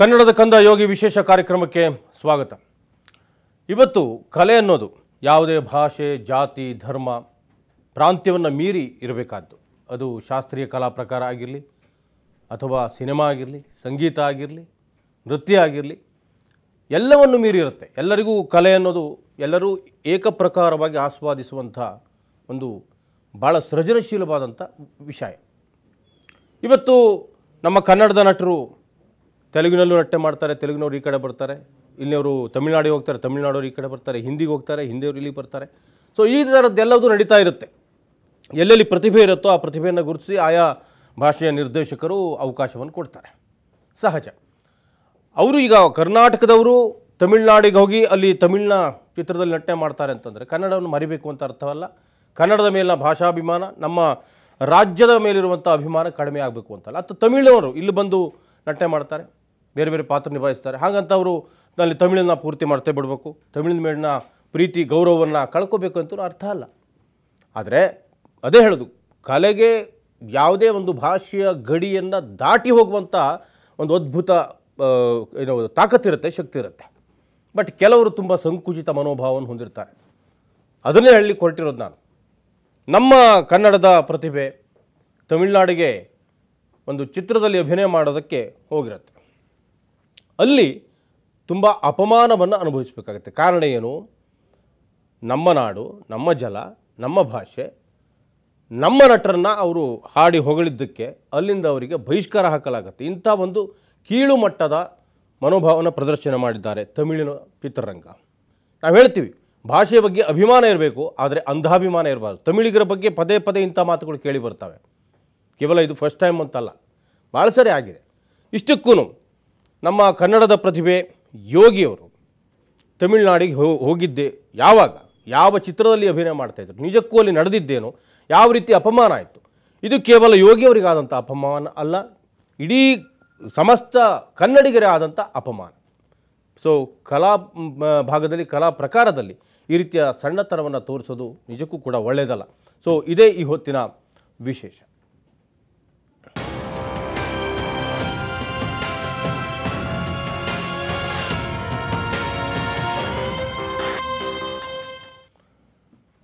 ಕನ್ನಡದ ಕಂದ ಯೋಗಿ ವಿಶೇಷ ಕಾರ್ಯಕ್ರಮಕ್ಕೆ ಸ್ವಾಗತ ಇವತ್ತು ಕಲೆ ಅನ್ನೋದು ಯಾವುದೇ ಭಾಷೆ ಜಾತಿ ಧರ್ಮ ಪ್ರಾಂತ್ಯವನ್ನು ಮೀರಿ ಇರಬೇಕಾದ್ದು ಅದು ಶಾಸ್ತ್ರೀಯ ಕಲಾ ಪ್ರಕಾರ ಆಗಿರಲಿ ಅಥವಾ ಸಿನಿಮಾ ಆಗಿರಲಿ ಸಂಗೀತ ಆಗಿರಲಿ ನೃತ್ಯ ಆಗಿರಲಿ ಎಲ್ಲವನ್ನು ಮೀರಿ ಇರುತ್ತೆ ಎಲ್ಲರಿಗೂ ಕಲೆ ಅನ್ನೋದು ಎಲ್ಲರೂ ಏಕಪ್ರಕಾರವಾಗಿ ಆಸ್ವಾದಿಸುವಂಥ ಒಂದು ಭಾಳ ಸೃಜನಶೀಲವಾದಂಥ ವಿಷಯ ಇವತ್ತು ನಮ್ಮ ಕನ್ನಡದ ನಟರು ತೆಲುಗಿನಲ್ಲೂ ನಟನೆ ಮಾಡ್ತಾರೆ ತೆಲುಗಿನವ್ರು ಈ ಕಡೆ ಬರ್ತಾರೆ ಇಲ್ಲಿಯವರು ತಮಿಳ್ನಾಡಿಗೆ ಹೋಗ್ತಾರೆ ತಮಿಳ್ನಾಡವ್ರು ಈ ಕಡೆ ಬರ್ತಾರೆ ಹಿಂದಿಗೆ ಹೋಗ್ತಾರೆ ಹಿಂದಿಯವರು ಇಲ್ಲಿ ಬರ್ತಾರೆ ಸೊ ಈ ಥರದ್ದೆಲ್ಲದೂ ನಡೀತಾ ಇರುತ್ತೆ ಎಲ್ಲೆಲ್ಲಿ ಪ್ರತಿಭೆ ಇರುತ್ತೋ ಆ ಪ್ರತಿಭೆಯನ್ನು ಗುರುತಿಸಿ ಆಯಾ ಭಾಷೆಯ ನಿರ್ದೇಶಕರು ಅವಕಾಶವನ್ನು ಕೊಡ್ತಾರೆ ಸಹಜ ಅವರು ಈಗ ಕರ್ನಾಟಕದವರು ತಮಿಳ್ನಾಡಿಗೆ ಹೋಗಿ ಅಲ್ಲಿ ತಮಿಳ್ನ ಚಿತ್ರದಲ್ಲಿ ನಟನೆ ಮಾಡ್ತಾರೆ ಅಂತಂದರೆ ಕನ್ನಡವನ್ನು ಮರಿಬೇಕು ಅಂತ ಅರ್ಥವಲ್ಲ ಕನ್ನಡದ ಮೇಲಿನ ಭಾಷಾಭಿಮಾನ ನಮ್ಮ ರಾಜ್ಯದ ಮೇಲಿರುವಂಥ ಅಭಿಮಾನ ಕಡಿಮೆ ಆಗಬೇಕು ಅಂತಲ್ಲ ಅಥವಾ ತಮಿಳವರು ಇಲ್ಲಿ ಬಂದು ನಟನೆ ಮಾಡ್ತಾರೆ ಬೇರೆ ಬೇರೆ ಪಾತ್ರ ನಿಭಾಯಿಸ್ತಾರೆ ಹಾಗಂತ ಅವರು ಅಲ್ಲಿ ತಮಿಳನ್ನ ಪೂರ್ತಿ ಮಾಡ್ತೇ ಬಿಡಬೇಕು ತಮಿಳಿನ ಮೇಲಿನ ಪ್ರೀತಿ ಗೌರವವನ್ನು ಕಳ್ಕೋಬೇಕು ಅಂತ ಅರ್ಥ ಅಲ್ಲ ಆದರೆ ಅದೇ ಹೇಳೋದು ಕಲೆಗೆ ಯಾವುದೇ ಒಂದು ಭಾಷೆಯ ಗಡಿಯನ್ನು ದಾಟಿ ಹೋಗುವಂಥ ಒಂದು ಅದ್ಭುತ ಏನೋ ತಾಕತ್ತಿರುತ್ತೆ ಶಕ್ತಿ ಇರುತ್ತೆ ಬಟ್ ಕೆಲವರು ತುಂಬ ಸಂಕುಚಿತ ಮನೋಭಾವವನ್ನು ಹೊಂದಿರ್ತಾರೆ ಅದನ್ನೇ ಹೇಳಿ ಕೊರಟಿರೋದು ನಾನು ನಮ್ಮ ಕನ್ನಡದ ಪ್ರತಿಭೆ ತಮಿಳುನಾಡಿಗೆ ಒಂದು ಚಿತ್ರದಲ್ಲಿ ಅಭಿನಯ ಮಾಡೋದಕ್ಕೆ ಹೋಗಿರುತ್ತೆ ಅಲ್ಲಿ ತುಂಬ ಅಪಮಾನವನ್ನು ಅನುಭವಿಸಬೇಕಾಗತ್ತೆ ಕಾರಣ ಏನು ನಮ್ಮ ನಾಡು ನಮ್ಮ ಜಲ ನಮ್ಮ ಭಾಷೆ ನಮ್ಮ ನಟರನ್ನು ಅವರು ಹಾಡಿ ಹೊಗಳಿದ್ದಕ್ಕೆ ಅಲ್ಲಿಂದ ಅವರಿಗೆ ಬಹಿಷ್ಕಾರ ಹಾಕಲಾಗುತ್ತೆ ಇಂಥ ಒಂದು ಕೀಳು ಮಟ್ಟದ ಮನೋಭಾವನ ಪ್ರದರ್ಶನ ಮಾಡಿದ್ದಾರೆ ತಮಿಳಿನ ಚಿತ್ರರಂಗ ನಾವು ಹೇಳ್ತೀವಿ ಭಾಷೆ ಬಗ್ಗೆ ಅಭಿಮಾನ ಇರಬೇಕು ಆದರೆ ಅಂಧಾಭಿಮಾನ ಇರಬಾರ್ದು ತಮಿಳಿಗರ ಬಗ್ಗೆ ಪದೇ ಪದೇ ಇಂಥ ಮಾತುಗಳು ಕೇಳಿ ಬರ್ತವೆ ಕೇವಲ ಇದು ಫಸ್ಟ್ ಟೈಮ್ ಅಂತಲ್ಲ ಭಾಳ ಸರಿ ಆಗಿದೆ ಇಷ್ಟಕ್ಕೂ ನಮ್ಮ ಕನ್ನಡದ ಪ್ರತಿಭೆ ಯೋಗಿಯವರು ತಮಿಳುನಾಡಿಗೆ ಹೋಗಿದ್ದೆ ಯಾವಾಗ ಯಾವ ಚಿತ್ರದಲ್ಲಿ ಅಭಿನಯ ಮಾಡ್ತಾಯಿದ್ರು ನಿಜಕ್ಕೂ ಅಲ್ಲಿ ನಡೆದಿದ್ದೇನೋ ಯಾವ ರೀತಿ ಅಪಮಾನ ಆಯಿತು ಇದು ಕೇವಲ ಯೋಗಿಯವರಿಗಾದಂಥ ಅಪಮಾನ ಅಲ್ಲ ಇಡೀ ಸಮಸ್ತ ಕನ್ನಡಿಗರೇ ಆದಂಥ ಅಪಮಾನ ಸೊ ಕಲಾ ಭಾಗದಲ್ಲಿ ಕಲಾ ಪ್ರಕಾರದಲ್ಲಿ ಈ ರೀತಿಯ ಸಣ್ಣತನವನ್ನು ತೋರಿಸೋದು ನಿಜಕ್ಕೂ ಕೂಡ ಒಳ್ಳೆಯದಲ್ಲ ಸೊ ಇದೇ ಈ ಹೊತ್ತಿನ ವಿಶೇಷ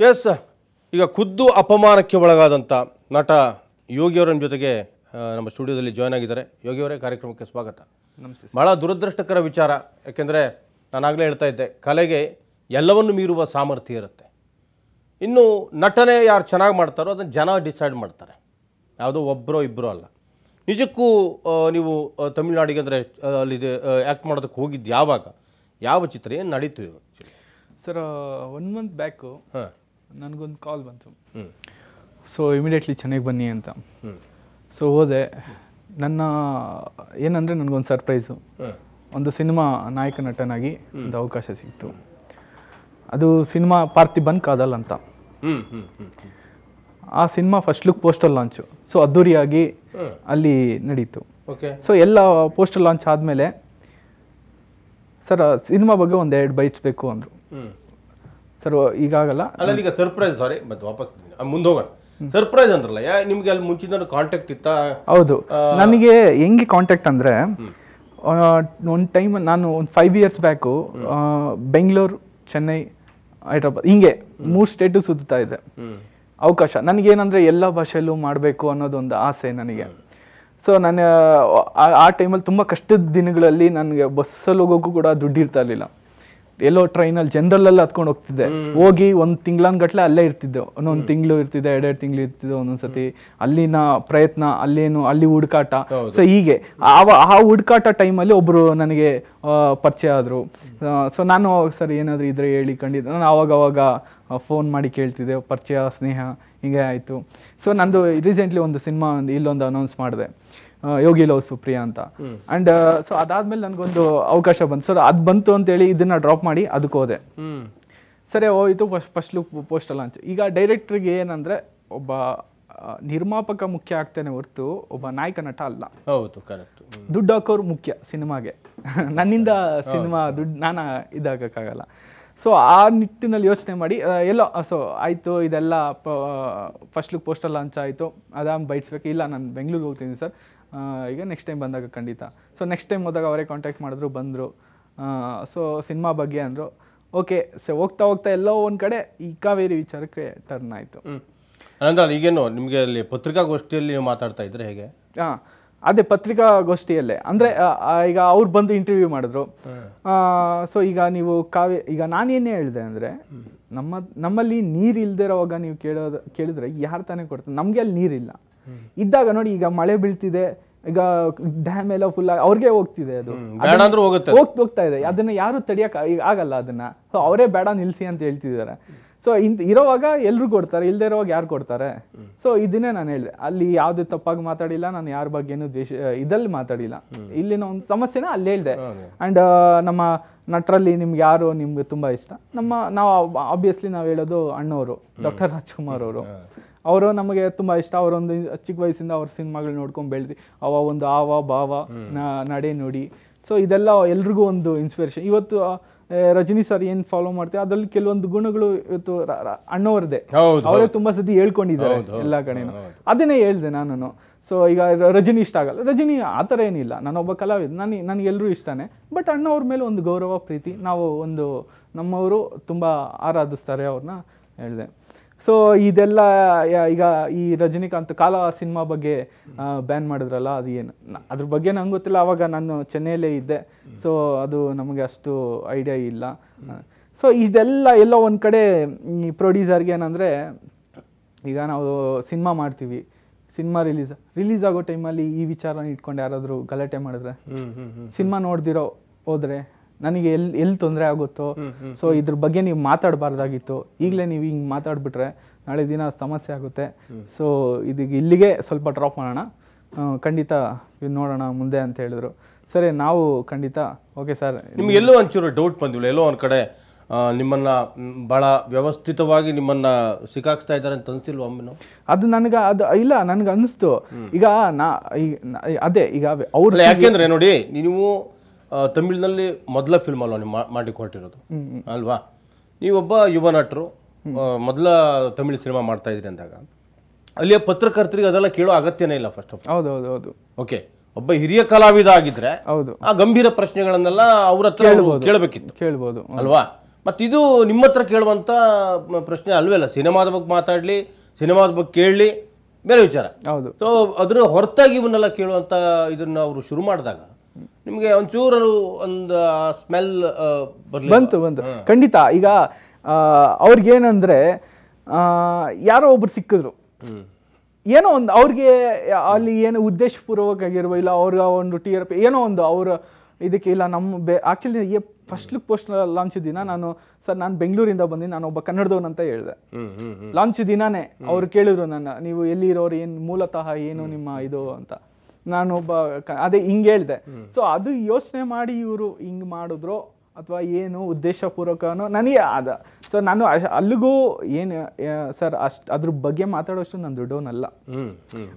ಎಸ್ ಈಗ ಖುದ್ದು ಅಪಮಾನಕ್ಕೆ ಒಳಗಾದಂಥ ನಟ ಯೋಗಿಯವರ ಜೊತೆಗೆ ನಮ್ಮ ಸ್ಟುಡಿಯೋದಲ್ಲಿ ಜಾಯ್ನ್ ಆಗಿದ್ದಾರೆ ಯೋಗಿಯವರೇ ಕಾರ್ಯಕ್ರಮಕ್ಕೆ ಸ್ವಾಗತ ನಮಸ್ತೆ ಭಾಳ ದುರದೃಷ್ಟಕರ ವಿಚಾರ ಯಾಕೆಂದರೆ ನಾನಾಗಲೇ ಹೇಳ್ತಾ ಇದ್ದೆ ಕಲೆಗೆ ಎಲ್ಲವನ್ನು ಮೀರುವ ಸಾಮರ್ಥ್ಯ ಇರುತ್ತೆ ಇನ್ನು ನಟನೆ ಯಾರು ಚೆನ್ನಾಗಿ ಮಾಡ್ತಾರೋ ಅದನ್ನು ಜನ ಡಿಸೈಡ್ ಮಾಡ್ತಾರೆ ಯಾವುದೋ ಒಬ್ಬರೋ ಇಬ್ಬರೋ ಅಲ್ಲ ನಿಜಕ್ಕೂ ನೀವು ತಮಿಳ್ನಾಡಿಗೆ ಅಂದರೆ ಅಲ್ಲಿ ಆ್ಯಕ್ಟ್ ಮಾಡೋದಕ್ಕೆ ಹೋಗಿದ್ದು ಯಾವಾಗ ಯಾವ ಚಿತ್ರ ಏನು ನಡೀತು ಸರ್ ಒನ್ ಮಂತ್ ಬ್ಯಾಕು ಹಾಂ ನನಗೊಂದು ಕಾಲ್ ಬಂತು ಸೊ ಇಮಿಡಿಯೇಟ್ಲಿ ಚೆನ್ನಾಗಿ ಬನ್ನಿ ಅಂತ ಸೊ ಹೋದೆ ನನ್ನ ಏನಂದರೆ ನನಗೊಂದು ಸರ್ಪ್ರೈಸು ಒಂದು ಸಿನಿಮಾ ನಾಯಕ ನಟನಾಗಿ ಒಂದು ಅವಕಾಶ ಸಿಕ್ತು ಅದು ಸಿನಿಮಾ ಬನ್ ಕಾದಲ್ಲ ಅಂತ ಆ cinema first look poster launch so ಅದ್ದೂರಿಯಾಗಿ ಅಲ್ಲಿ ನಡೀತು ಸೊ ಎಲ್ಲ ಪೋಸ್ಟರ್ ಲಾಂಚ್ ಆದಮೇಲೆ ಸರ್ ಸಿನಿಮಾ ಬಗ್ಗೆ ಒಂದು ಎರಡು ಬೈಟ್ಸ್ ಅಂದರು ಸರ್ ಈಗಾಗಲ್ಲ ಅಲ್ಲ ಈಗ ಸರ್ಪ್ರೈಸ್ ಸಾರಿ ಮತ್ತೆ ವಾಪಸ್ ಮುಂದೆ ಹೋಗೋಣ ಸರ್ಪ್ರೈಸ್ ಅಂದ್ರಲ್ಲ ಯಾ ನಿಮ್ಗೆ ಅಲ್ಲಿ ಮುಂಚಿನ ಕಾಂಟ್ಯಾಕ್ಟ್ ಇತ್ತ ಹೌದು ನನಗೆ ಹೆಂಗೆ ಕಾಂಟ್ಯಾಕ್ಟ್ ಅಂದರೆ ಒಂದು ಟೈಮ್ ನಾನು ಒಂದು five years back Bengaluru Chennai Hyderabad ಹಿಂಗೆ ಮೂರು ಸ್ಟೇಟು ಸುತ್ತಾ ಇದೆ ಅವಕಾಶ ನನಗೇನಂದರೆ ಎಲ್ಲ ಭಾಷೆಯಲ್ಲೂ ಮಾಡಬೇಕು ಅನ್ನೋದೊಂದು ಆಸೆ ನನಗೆ ಸೊ ನಾನು ಆ ಟೈಮಲ್ಲಿ ತುಂಬ ಕಷ್ಟದ ದಿನಗಳಲ್ಲಿ ನನಗೆ ಬಸ್ಸಲ್ಲಿ ಹೋಗೋಕ್ಕೂ ಕೂಡ ದುಡ್ಡು ಇರ್ತಾ ಇರಲಿಲ್ಲ ಎಲ್ಲೋ ಟ್ರೈನಲ್ಲಿ ಅಲ್ಲಿ ಹತ್ಕೊಂಡು ಹೋಗ್ತಿದ್ದೆ ಹೋಗಿ ಒಂದು ಗಟ್ಲೆ ಅಲ್ಲೇ ಇರ್ತಿದ್ದೆ ಒಂದೊಂದು ತಿಂಗಳು ಇರ್ತಿದ್ದೆ ಎರಡೆರಡು ತಿಂಗಳು ಇರ್ತಿದ್ದೆ ಒಂದೊಂದ್ಸತಿ ಅಲ್ಲಿನ ಪ್ರಯತ್ನ ಅಲ್ಲೇನು ಅಲ್ಲಿ ಹುಡ್ಕಾಟ ಸೊ ಹೀಗೆ ಆ ಆ ಹುಡುಕಾಟ ಟೈಮಲ್ಲಿ ಒಬ್ಬರು ನನಗೆ ಪರಿಚಯ ಆದ್ರು ಸೊ ನಾನು ಸರ್ ಏನಾದರೂ ಇದ್ರೆ ಹೇಳಿ ಕಂಡಿದ್ದೆ ನಾನು ಅವಾಗ ಫೋನ್ ಮಾಡಿ ಕೇಳ್ತಿದ್ದೆ ಪರಿಚಯ ಸ್ನೇಹ ಹಿಂಗೆ ಆಯ್ತು ಸೊ ನಂದು ರೀಸೆಂಟ್ಲಿ ಒಂದು ಸಿನಿಮಾ ಒಂದು ಇಲ್ಲೊಂದು ಅನೌನ್ಸ್ ಮಾಡಿದೆ ಯೋಗಿ ಲವ್ ಸುಪ್ರಿಯಾ ಅಂತ ಅಂಡ್ ಸೊ ಅದಾದ್ಮೇಲೆ ನನಗೊಂದು ಅವಕಾಶ ಬಂತು ಸರ್ ಅದು ಬಂತು ಅಂತೇಳಿ ಇದನ್ನ ಡ್ರಾಪ್ ಮಾಡಿ ಅದಕ್ಕೆ ಹೋದೆ ಸರಿ ಹೋಯಿತು first first look poster launch ಈಗ ಡೈರೆಕ್ಟ್ರಿಗೆ ಏನಂದ್ರೆ ಒಬ್ಬ ನಿರ್ಮಾಪಕ ಮುಖ್ಯ ಆಗ್ತೇನೆ ಹೊರತು ಒಬ್ಬ ನಾಯಕ ನಟ ಅಲ್ಲ ಹೌದು ಕರೆಕ್ಟ್ ದುಡ್ಡು ಹಾಕೋರು ಮುಖ್ಯ ಸಿನಿಮಾಗೆ ನನ್ನಿಂದ ಸಿನಿಮಾ ದುಡ್ಡು ನಾನು ಇದಾಗಕ್ಕಾಗಲ್ಲ ಸೊ ಆ ನಿಟ್ಟಿನಲ್ಲಿ ಯೋಚನೆ ಮಾಡಿ ಎಲ್ಲೋ ಸೊ ಆಯಿತು ಇದೆಲ್ಲ ಫಸ್ಟ್ ಲುಕ್ ಪೋಸ್ಟರ್ ಲಾಂಚ್ ಆಯಿತು ಅದಾಮ್ ಬೈಟ್ಸ್ಬೇಕು ಇಲ್ಲ ನಾನು ಬೆಂಗಳೂರಿಗೆ ಹೋಗ್ತೀನಿ ಸರ್ ಈಗ ನೆಕ್ಸ್ಟ್ ಟೈಮ್ ಬಂದಾಗ ಖಂಡಿತ ಸೊ ನೆಕ್ಸ್ಟ್ ಟೈಮ್ ಹೋದಾಗ ಅವರೇ ಕಾಂಟ್ಯಾಕ್ಟ್ ಮಾಡಿದ್ರು ಬಂದರು ಸೊ ಸಿನಿಮಾ ಬಗ್ಗೆ ಅಂದರು ಓಕೆ ಸೊ ಹೋಗ್ತಾ ಹೋಗ್ತಾ ಎಲ್ಲೋ ಒಂದು ಕಡೆ ಈ ಕಾವೇರಿ ವಿಚಾರಕ್ಕೆ ಟರ್ನ್ ಆಯಿತು ಅನಂತರ ಈಗೇನು ನಿಮಗೆ ಅಲ್ಲಿ ಪತ್ರಿಕಾಗೋಷ್ಠಿಯಲ್ಲಿ ನೀವು ಮಾತಾಡ್ತಾ ಇದ್ರೆ ಹೇಗೆ ಹಾಂ ಅದೇ ಪತ್ರಿಕಾಗೋಷ್ಠಿಯಲ್ಲೇ ಅಂದರೆ ಈಗ ಅವ್ರು ಬಂದು ಇಂಟರ್ವ್ಯೂ ಮಾಡಿದ್ರು ಸೊ ಈಗ ನೀವು ಕಾವ್ಯ ಈಗ ನಾನೇನೇ ಹೇಳಿದೆ ಅಂದರೆ ನಮ್ಮ ನಮ್ಮಲ್ಲಿ ನೀರು ಇಲ್ದಿರೋವಾಗ ನೀವು ಕೇಳೋದು ಕೇಳಿದ್ರೆ ಯಾರು ತಾನೇ ಕೊಡ್ತಾರೆ ನಮಗೆ ಅಲ್ಲಿ ನೀರಿಲ್ಲ ಇದ್ದಾಗ ನೋಡಿ ಈಗ ಮಳೆ ಬೀಳ್ತಿದೆ ಈಗ ಡ್ಯಾಮ್ ಎಲ್ಲ ಫುಲ್ ಆಗಿ ಅವ್ರಿಗೆ ಹೋಗ್ತಿದೆ ಅದು ಹೋಗ್ತಾ ಹೋಗ್ತಾ ಇದೆ ಅದನ್ನ ಯಾರು ತಡಿಯಕ್ ಆಗಲ್ಲ ಅದನ್ನ ಸೊ ಅವರೇ ಬೇಡ ನಿಲ್ಸಿ ಅಂತ ಹೇಳ್ತಿದಾರೆ ಸೊ ಇಂತ ಇರೋವಾಗ ಎಲ್ರು ಕೊಡ್ತಾರೆ ಇಲ್ದೇ ಇರೋವಾಗ ಯಾರು ಕೊಡ್ತಾರೆ ಸೊ ಇದನ್ನೇ ನಾನು ಹೇಳಿದೆ ಅಲ್ಲಿ ಯಾವ್ದು ತಪ್ಪಾಗಿ ಮಾತಾಡಿಲ್ಲ ನಾನು ಯಾರ ಏನು ದ್ವೇಷ ಇದಲ್ಲಿ ಮಾತಾಡಿಲ್ಲ ಇಲ್ಲಿನ ಒಂದು ಸಮಸ್ಯೆನ ಅಲ್ಲಿ ಹೇಳಿದೆ ಅಂಡ್ ನಮ್ಮ ನಟರಲ್ಲಿ ನಿಮ್ಗೆ ಯಾರು ನಿಮ್ಗೆ ತುಂಬಾ ಇಷ್ಟ ನಮ್ಮ ನಾವು ಆಬ್ವಿಯಸ್ಲಿ ನಾವು ಹೇಳೋದು ಅಣ್ಣವರು ಡಾಕ್ಟರ್ ರಾಜ್ಕುಮಾರ್ ಅವರು ಅವರು ನಮಗೆ ತುಂಬಾ ಇಷ್ಟ ಅವರೊಂದು ಚಿಕ್ಕ ವಯಸ್ಸಿಂದ ಅವ್ರ ಸಿನಿಮಾಗಳು ನೋಡ್ಕೊಂಡು ಬೆಳೆದು ಅವ ಒಂದು ಆವ ಭಾವ ನಡೆ ನುಡಿ ಸೊ ಇದೆಲ್ಲ ಎಲ್ರಿಗೂ ಒಂದು ಇನ್ಸ್ಪಿರೇಷನ್ ಇವತ್ತು ರಜನಿ ಸರ್ ಏನ್ ಫಾಲೋ ಮಾಡ್ತೀವಿ ಅದ್ರಲ್ಲಿ ಕೆಲವೊಂದು ಗುಣಗಳು ಇವತ್ತು ಅಣ್ಣವ್ರದೇ ಅವರೇ ತುಂಬಾ ಸತಿ ಹೇಳ್ಕೊಂಡಿದ್ದಾರೆ ಎಲ್ಲಾ ಕಡೆನೂ ಅದನ್ನೇ ಹೇಳ್ದೆ ನಾನು ಸೊ ಈಗ ರಜನಿ ಇಷ್ಟ ಆಗಲ್ಲ ರಜನಿ ಆ ಥರ ಏನಿಲ್ಲ ನಾನೊಬ್ಬ ಕಲಾವಿದ ನಾನು ನನಗೆಲ್ಲರೂ ಇಷ್ಟನೇ ಬಟ್ ಅಣ್ಣವ್ರ ಮೇಲೆ ಒಂದು ಗೌರವ ಪ್ರೀತಿ ನಾವು ಒಂದು ನಮ್ಮವರು ತುಂಬಾ ಆರಾಧಿಸ್ತಾರೆ ಅವ್ರನ್ನ ಹೇಳ್ದೆ ಸೊ ಇದೆಲ್ಲ ಈಗ ಈ ರಜನಿಕಾಂತ್ ಕಾಲ ಸಿನಿಮಾ ಬಗ್ಗೆ ಬ್ಯಾನ್ ಮಾಡಿದ್ರಲ್ಲ ಅದು ಏನು ಅದ್ರ ಬಗ್ಗೆ ನಂಗೆ ಗೊತ್ತಿಲ್ಲ ಅವಾಗ ನಾನು ಚೆನ್ನೈಲೇ ಇದ್ದೆ ಸೊ ಅದು ನಮಗೆ ಅಷ್ಟು ಐಡಿಯಾ ಇಲ್ಲ ಸೊ ಇದೆಲ್ಲ ಎಲ್ಲೋ ಒಂದು ಕಡೆ ಈ ಪ್ರೊಡ್ಯೂಸರ್ಗೆ ಏನಂದರೆ ಈಗ ನಾವು ಸಿನಿಮಾ ಮಾಡ್ತೀವಿ ಸಿನಿಮಾ ರಿಲೀಸ್ ರಿಲೀಸ್ ಆಗೋ ಟೈಮಲ್ಲಿ ಈ ವಿಚಾರನ ಇಟ್ಕೊಂಡು ಯಾರಾದರೂ ಗಲಾಟೆ ಮಾಡಿದ್ರೆ ಸಿನಿಮಾ ನೋಡ್ದಿರೋ ಹೋದರೆ ನನಗೆ ಎಲ್ಲಿ ಎಲ್ಲಿ ತೊಂದರೆ ಆಗುತ್ತೋ ಸೊ ಇದ್ರ ಬಗ್ಗೆ ನೀವು ಮಾತಾಡಬಾರ್ದಾಗಿತ್ತು ಈಗಲೇ ನೀವು ಹಿಂಗೆ ಮಾತಾಡ್ಬಿಟ್ರೆ ನಾಳೆ ದಿನ ಸಮಸ್ಯೆ ಆಗುತ್ತೆ ಸೊ ಇದೀಗ ಇಲ್ಲಿಗೆ ಸ್ವಲ್ಪ ಡ್ರಾಪ್ ಮಾಡೋಣ ಖಂಡಿತ ನೋಡೋಣ ಮುಂದೆ ಅಂತ ಹೇಳಿದ್ರು ಸರಿ ನಾವು ಖಂಡಿತ ಓಕೆ ಸರ್ ನಿಮ್ಗೆ ಎಲ್ಲೋ ಒಂಚೂರು ಡೌಟ್ ಬಂದಿಲ್ಲ ಎಲ್ಲೋ ಒಂದು ಕಡೆ ನಿಮ್ಮನ್ನ ಭಾಳ ವ್ಯವಸ್ಥಿತವಾಗಿ ನಿಮ್ಮನ್ನ ಸಿಕ್ಕಾಕ್ಸ್ತಾ ಇದ್ದಾರೆ ಅಂತ ಅನ್ಸಿಲ್ವ ಒಮ್ಮೆ ಅದು ನನಗೆ ಅದು ಇಲ್ಲ ನನಗೆ ಅನಿಸ್ತು ಈಗ ನಾ ಈಗ ಅದೇ ಈಗ ಅವ್ರು ಯಾಕೆಂದ್ರೆ ನೋಡಿ ನೀವು ತಮಿಳಿನಲ್ಲಿ ಮೊದಲ ಫಿಲ್ಮ್ ಅಲ್ವಾ ನೀವು ಮಾಡಿ ಹೊರಟಿರೋದು ಅಲ್ವಾ ನೀವೊಬ್ಬ ಯುವ ನಟರು ಮೊದಲ ತಮಿಳು ಸಿನಿಮಾ ಮಾಡ್ತಾ ಇದ್ರಿ ಅಂದಾಗ ಅಲ್ಲಿಯ ಪತ್ರಕರ್ತರಿಗೆ ಅದೆಲ್ಲ ಕೇಳೋ ಅಗತ್ಯನೇ ಇಲ್ಲ ಫಸ್ಟ್ ಆಫ್ ಹೌದು ಹೌದು ಹೌದು ಓಕೆ ಒಬ್ಬ ಹಿರಿಯ ಕಲಾವಿದ ಆಗಿದ್ರೆ ಹೌದು ಆ ಗಂಭೀರ ಪ್ರಶ್ನೆಗಳನ್ನೆಲ್ಲ ಅವ್ರ ಹತ್ರ ಕೇಳಬೇಕಿತ್ತು ಕೇಳ್ಬೋದು ಅಲ್ವಾ ಮತ್ತೆ ಇದು ನಿಮ್ಮ ಹತ್ರ ಕೇಳುವಂತ ಪ್ರಶ್ನೆ ಅಲ್ವೇ ಅಲ್ಲ ಸಿನಿಮಾದ ಬಗ್ಗೆ ಮಾತಾಡ್ಲಿ ಸಿನಿಮಾದ ಬಗ್ಗೆ ಕೇಳಲಿ ಬೇರೆ ವಿಚಾರ ಹೌದು ಸೊ ಅದ್ರ ಹೊರತಾಗಿ ಇವನ್ನೆಲ್ಲ ಕೇಳುವಂತ ಇದನ್ನ ಅವರು ಶುರು ಮಾಡಿದಾಗ ನಿಮಗೆ ಒಂಚೂರು ಒಂದು ಸ್ಮೆಲ್ ಬಂತು ಬಂತು ಖಂಡಿತ ಈಗ ಅವ್ರಿಗೇನಂದ್ರೆ ಯಾರೋ ಒಬ್ರು ಸಿಕ್ಕಿದ್ರು ಏನೋ ಒಂದು ಅವ್ರಿಗೆ ಅಲ್ಲಿ ಏನು ಉದ್ದೇಶಪೂರ್ವಕ ಉದ್ದೇಶಪೂರ್ವಕವಾಗಿರುವ ಇಲ್ಲ ಅವ್ರ ಒಂದು ಟಿ ಆರ್ ಪಿ ಏನೋ ಒಂದು ಅವ್ರ ಇದಕ್ಕೆ ಇಲ್ಲ ನಮ್ಮ ಬೆ actually first look post launch ದಿನ ನಾನು ಸರ್ ನಾನು ಬೆಂಗಳೂರಿಂದ ಬಂದಿನಿ ನಾನು ಒಬ್ಬ ಕನ್ನಡದವನು ಅಂತ ಹೇಳಿದೆ ಲಾಂಚ್ ದಿನಾನೇ ಅವ್ರು ಕೇಳಿದ್ರು ನನ್ನ ನೀವು ಎಲ್ಲಿರೋರು ಏನು ಮೂಲತಃ ಏನು ನಿಮ್ಮ ಇದು ಅಂತ ನಾನು ಅದೇ ಹಿಂಗೆ ಹೇಳಿದೆ ಸೊ ಅದು ಯೋಚನೆ ಮಾಡಿ ಇವರು ಹಿಂಗ್ ಮಾಡಿದ್ರು ಅಥವಾ ಏನು ಉದ್ದೇಶಪೂರ್ವಕನೋ ನನಗೆ ಅದ ಸೊ ನಾನು ಅಲ್ಲಿಗೂ ಏನು ಸರ್ ಅಷ್ಟ್ ಅದ್ರ ಬಗ್ಗೆ ಮಾತಾಡೋಷ್ಟು ನಾನು ದೊಡ್ಡವನಲ್ಲ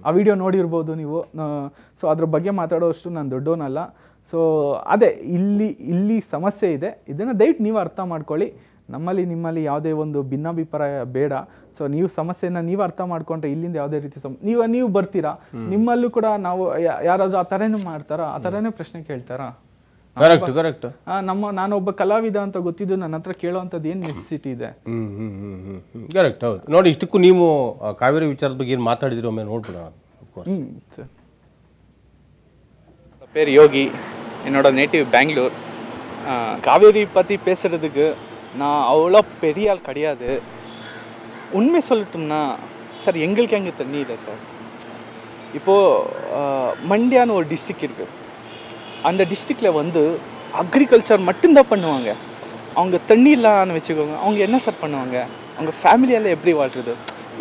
ಆ ವಿಡಿಯೋ ನೋಡಿರ್ಬೋದು ನೀವು ಸೊ ಅದ್ರ ಬಗ್ಗೆ ಮಾತಾಡೋಷ್ಟು ನಾನು ದೊಡ್ಡವನಲ್ಲ ಸೊ ಅದೇ ಇಲ್ಲಿ ಇಲ್ಲಿ ಸಮಸ್ಯೆ ಇದೆ ಇದನ್ನ ದಯವಿಟ್ಟು ನೀವು ಅರ್ಥ ಮಾಡ್ಕೊಳ್ಳಿ ನಮ್ಮಲ್ಲಿ ನಿಮ್ಮಲ್ಲಿ ಯಾವುದೇ ಒಂದು ಭಿನ್ನಾಭಿಪ್ರಾಯ ಬೇಡ ಸೊ ನೀವು ಸಮಸ್ಯೆಯನ್ನು ನೀವು ಅರ್ಥ ಮಾಡ್ಕೊಂಡ್ರೆ ಇಲ್ಲಿಂದ ಯಾವುದೇ ರೀತಿ ಸಮ ನೀವು ನೀವು ಬರ್ತೀರಾ ನಿಮ್ಮಲ್ಲೂ ಕೂಡ ನಾವು ಯಾರಾದರೂ ಆ ಥರನೂ ಮಾಡ್ತಾರಾ ಆ ಥರನೇ ಪ್ರಶ್ನೆ ಕೇಳ್ತಾರಾ ಕರೆಕ್ಟ್ ಕರೆಕ್ಟ್ ನಮ್ಮ ನಾನು ಒಬ್ಬ ಕಲಾವಿದ ಅಂತ ಗೊತ್ತಿದ್ದು ನನ್ನ ಹತ್ರ ಕೇಳೋವಂಥದ್ದು ಏನು ನೆಸೆಸಿಟಿ ಇದೆ ಕರೆಕ್ಟ್ ಹೌದು ನೋಡಿ ಇಷ್ಟಕ್ಕೂ ನೀವು ಕಾವೇರಿ ವಿಚಾರದ ಬಗ್ಗೆ ಏನು ಮಾತಾಡಿದ್ರಿ ಒಮ್ಮೆ ನೋಡ್ಬಿಡೋಣ ಯೋಗಿ ಏನೋ என்னோட ನೇಟಿವ್ ಬ್ಯಾಂಗ್ಳೂರ್ ಕಾವೇರಿ ಪತಿ ಪೇಸರದಕ್ಕೆ நான் அவ்வளோ பெரிய ஆள் கிடையாது உண்மை சொல்லட்டும்னா சார் எங்களுக்கு அங்கே தண்ணி இல்லை சார் இப்போது மண்டியான்னு ஒரு டிஸ்ட்ரிக் இருக்குது அந்த டிஸ்ட்ரிக்டில் வந்து அக்ரிகல்ச்சர் மட்டும்தான் பண்ணுவாங்க அவங்க தண்ணி இல்லான்னு வச்சுக்கோங்க அவங்க என்ன சார் பண்ணுவாங்க அவங்க ஃபேமிலியால் எப்படி வாழ்றது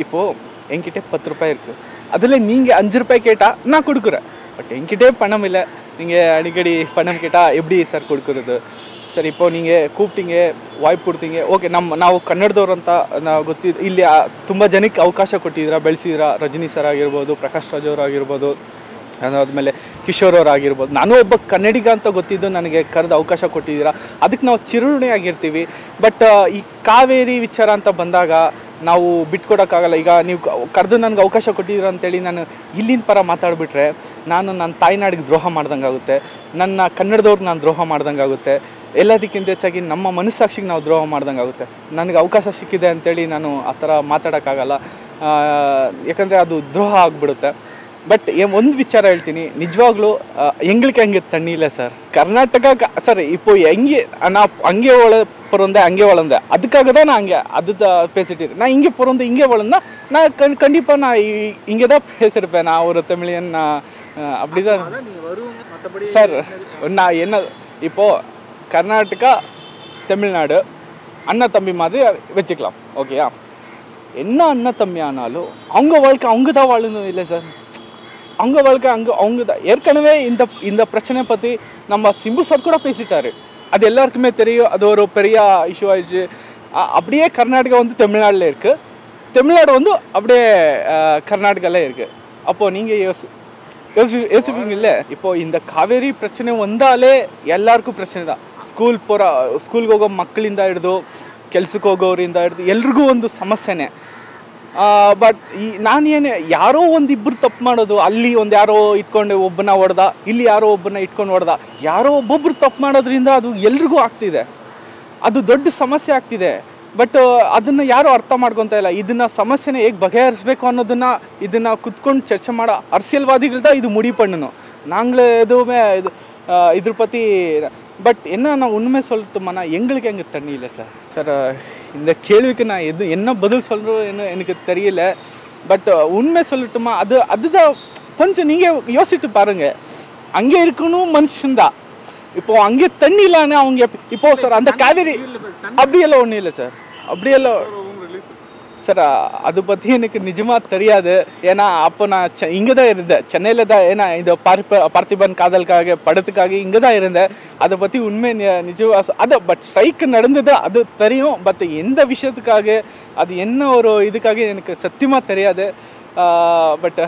இப்போது என்கிட்ட பத்து ரூபாய் இருக்குது அதில் நீங்கள் அஞ்சு ரூபாய் கேட்டால் நான் கொடுக்குறேன் பட் என்கிட்டே பணம் இல்லை நீங்கள் அடிக்கடி பணம் கேட்டால் எப்படி சார் கொடுக்குறது ಸರ್ ಇಪ್ಪ ನಿಂಗೆ ಕೂಪ್ಟಿಂಗೆ ವಾಯ್ಪ್ ಕೊಡ್ತೀಂಗೆ ಓಕೆ ನಮ್ಮ ನಾವು ಕನ್ನಡದವ್ರು ಅಂತ ನಾವು ಗೊತ್ತಿದ್ದು ಇಲ್ಲಿ ತುಂಬ ಜನಕ್ಕೆ ಅವಕಾಶ ಕೊಟ್ಟಿದ್ದೀರಾ ಬೆಳೆಸಿದ್ರ ರಜನಿ ಸರ್ ಆಗಿರ್ಬೋದು ಪ್ರಕಾಶ್ ರಾಜ್ ಆಗಿರ್ಬೋದು ಅದಾದಮೇಲೆ ಕಿಶೋರ್ ಆಗಿರ್ಬೋದು ನಾನು ಒಬ್ಬ ಕನ್ನಡಿಗ ಅಂತ ಗೊತ್ತಿದ್ದು ನನಗೆ ಕರೆದು ಅವಕಾಶ ಕೊಟ್ಟಿದ್ದೀರಾ ಅದಕ್ಕೆ ನಾವು ಚಿರುಣಿ ಆಗಿರ್ತೀವಿ ಬಟ್ ಈ ಕಾವೇರಿ ವಿಚಾರ ಅಂತ ಬಂದಾಗ ನಾವು ಬಿಟ್ಕೊಡೋಕ್ಕಾಗಲ್ಲ ಈಗ ನೀವು ಕರೆದು ನನಗೆ ಅವಕಾಶ ಕೊಟ್ಟಿದ್ದೀರ ಅಂತೇಳಿ ನಾನು ಇಲ್ಲಿನ ಪರ ಮಾತಾಡಿಬಿಟ್ರೆ ನಾನು ನನ್ನ ತಾಯ್ನಾಡಿಗೆ ದ್ರೋಹ ಮಾಡ್ದಂಗೆ ಆಗುತ್ತೆ ನನ್ನ ಕನ್ನಡದವ್ರಿಗೆ ನಾನು ದ್ರೋಹ ಮಾಡ್ದಂಗೆ ಆಗುತ್ತೆ ಎಲ್ಲದಕ್ಕಿಂತ ಹೆಚ್ಚಾಗಿ ನಮ್ಮ ಮನಸ್ಸಾಕ್ಷಿಗೆ ನಾವು ದ್ರೋಹ ಮಾಡ್ದಂಗೆ ಆಗುತ್ತೆ ನನಗೆ ಅವಕಾಶ ಸಿಕ್ಕಿದೆ ಅಂತೇಳಿ ನಾನು ಆ ಥರ ಮಾತಾಡೋಕ್ಕಾಗಲ್ಲ ಯಾಕಂದರೆ ಅದು ದ್ರೋಹ ಆಗಿಬಿಡುತ್ತೆ ಬಟ್ ಒಂದು ವಿಚಾರ ಹೇಳ್ತೀನಿ ನಿಜವಾಗ್ಲೂ ಹೆಂಗ್ಳಿಕೆ ಹಂಗೆ ತಣ್ಣಿಲ್ಲ ಸರ್ ಕರ್ನಾಟಕ ಸರ್ ಇಪ್ಪು ಹೆಂಗೆ ನಾ ಹಂಗೆ ಒಳ ಪರೊಂದೆ ಹಂಗೆ ಒಳಂದೆ ಅದಕ್ಕಾಗದ ನಾ ಹಂಗೆ அங்கே அது ನಾನು ಹಿಂಗೆ ಪರೊಂದು ಹಿಂಗೆ ಒಳಂದೆ ನಾ ಕಣ್ ಖಂಡಿಪ ನಾನು ಹಿಂಗೆದ இங்கே ನಾ பேசியிருப்பேன் நான் ಸರ್ ಸರ್ ನಾ அப்படிதான் கர்நாடகா தமிழ்நாடு அண்ணன் தம்பி மாதிரி வச்சுக்கலாம் ஓகேயா என்ன அண்ணன் தம்பி ஆனாலும் அவங்க வாழ்க்கை அவங்க தான் வாழணும் இல்லை சார் அவங்க வாழ்க்கை அங்கே அவங்க தான் ஏற்கனவே இந்த இந்த பிரச்சனையை பற்றி நம்ம சிம்பு சார் கூட பேசிட்டாரு அது எல்லாருக்குமே தெரியும் அது ஒரு பெரிய இஷ்யூ ஆயிடுச்சு அப்படியே கர்நாடகா வந்து தமிழ்நாட்டில் இருக்குது தமிழ்நாடு வந்து அப்படியே கர்நாடகாவில் இருக்குது அப்போது நீங்கள் யோசி யோசி யோசிப்பீங்கல்ல இப்போது இந்த காவேரி பிரச்சனை வந்தாலே எல்லாருக்கும் பிரச்சனை தான் ಸ್ಕೂಲ್ ಪುರ ಸ್ಕೂಲ್ಗೆ ಹೋಗೋ ಮಕ್ಕಳಿಂದ ಹಿಡ್ದು ಕೆಲ್ಸಕ್ಕೆ ಹೋಗೋರಿಂದ ಹಿಡ್ದು ಎಲ್ರಿಗೂ ಒಂದು ಸಮಸ್ಯೆನೇ ಬಟ್ ಈ ನಾನೇನು ಯಾರೋ ಒಂದು ಇಬ್ಬರು ತಪ್ಪು ಮಾಡೋದು ಅಲ್ಲಿ ಒಂದು ಯಾರೋ ಇಟ್ಕೊಂಡು ಒಬ್ಬನ ಹೊಡೆದ ಇಲ್ಲಿ ಯಾರೋ ಒಬ್ಬನ ಇಟ್ಕೊಂಡು ಹೊಡೆದ ಯಾರೋ ಒಬ್ಬೊಬ್ರು ತಪ್ಪು ಮಾಡೋದ್ರಿಂದ ಅದು ಎಲ್ರಿಗೂ ಆಗ್ತಿದೆ ಅದು ದೊಡ್ಡ ಸಮಸ್ಯೆ ಆಗ್ತಿದೆ ಬಟ್ ಅದನ್ನು ಯಾರೂ ಅರ್ಥ ಮಾಡ್ಕೊತ ಇಲ್ಲ ಇದನ್ನು ಸಮಸ್ಯೆನ ಹೇಗೆ ಬಗೆಹರಿಸ್ಬೇಕು ಅನ್ನೋದನ್ನು ಇದನ್ನು ಕುತ್ಕೊಂಡು ಚರ್ಚೆ ಮಾಡೋ ಅರ್ಸಿಯಲ್ವಾದಿಗಳ್ದ ಇದು ಮುಡಿಪಣ್ಣನು ನಾಂಗ್ಳೇ ಇದು ಇದ್ರ ಪತಿ பட் என்ன நான் உண்மை சொல்லட்டுமா எங்களுக்கு அங்கே தண்ணி இல்லை சார் சார் இந்த கேள்விக்கு நான் எது என்ன பதில் சொல்கிறோன்னு எனக்கு தெரியல பட் உண்மை சொல்லட்டுமா அது அதுதான் கொஞ்சம் நீங்கள் யோசித்து பாருங்கள் அங்கே இருக்கணும் மனுஷன்தான் இப்போ அங்கே தண்ணி இல்லைன்னு அவங்க இப்போது சார் அந்த காவேரி அப்படியெல்லாம் ஒன்றும் இல்லை சார் அப்படியெல்லாம் சார் அதை பற்றி எனக்கு நிஜமாக தெரியாது ஏன்னா அப்போ நான் இங்கே தான் இருந்தேன் சென்னையில் தான் ஏன்னா இந்த பார்ப்ப பார்த்திபன் காதலுக்காக படத்துக்காக இங்கே தான் இருந்தேன் அதை பற்றி உண்மை நிஜமாக அதை பட் ஸ்ட்ரைக்கு நடந்தது அது தெரியும் பட் எந்த விஷயத்துக்காக அது என்ன ஒரு இதுக்காக எனக்கு சத்தியமாக தெரியாது but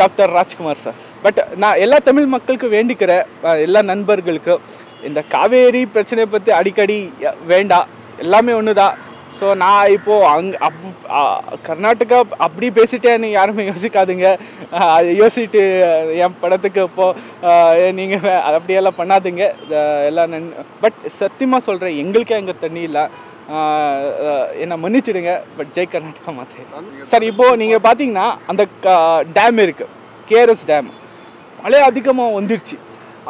doctor Rajkumar sir but நான் எல்லா தமிழ் மக்களுக்கும் வேண்டிக்கிறேன் எல்லா நண்பர்களுக்கும் இந்த காவேரி பிரச்சனையை பற்றி அடிக்கடி வேண்டாம் எல்லாமே ஒன்று தான் ஸோ நான் இப்போது அங் அப் கர்நாடகா அப்படி பேசிட்டேன்னு யாருமே யோசிக்காதுங்க யோசிட்டு என் படத்துக்கு இப்போது நீங்கள் அப்படியெல்லாம் பண்ணாதுங்க எல்லாம் நன் பட் சத்தியமாக சொல்கிறேன் எங்களுக்கே அங்கே தண்ணி இல்லை என்னை மன்னிச்சிடுங்க பட் ஜெய் கர்நாடகா மாதிரி சார் இப்போது நீங்கள் பார்த்தீங்கன்னா அந்த டேம் இருக்குது கேஆர்எஸ் டேம் மழை அதிகமாக வந்துடுச்சு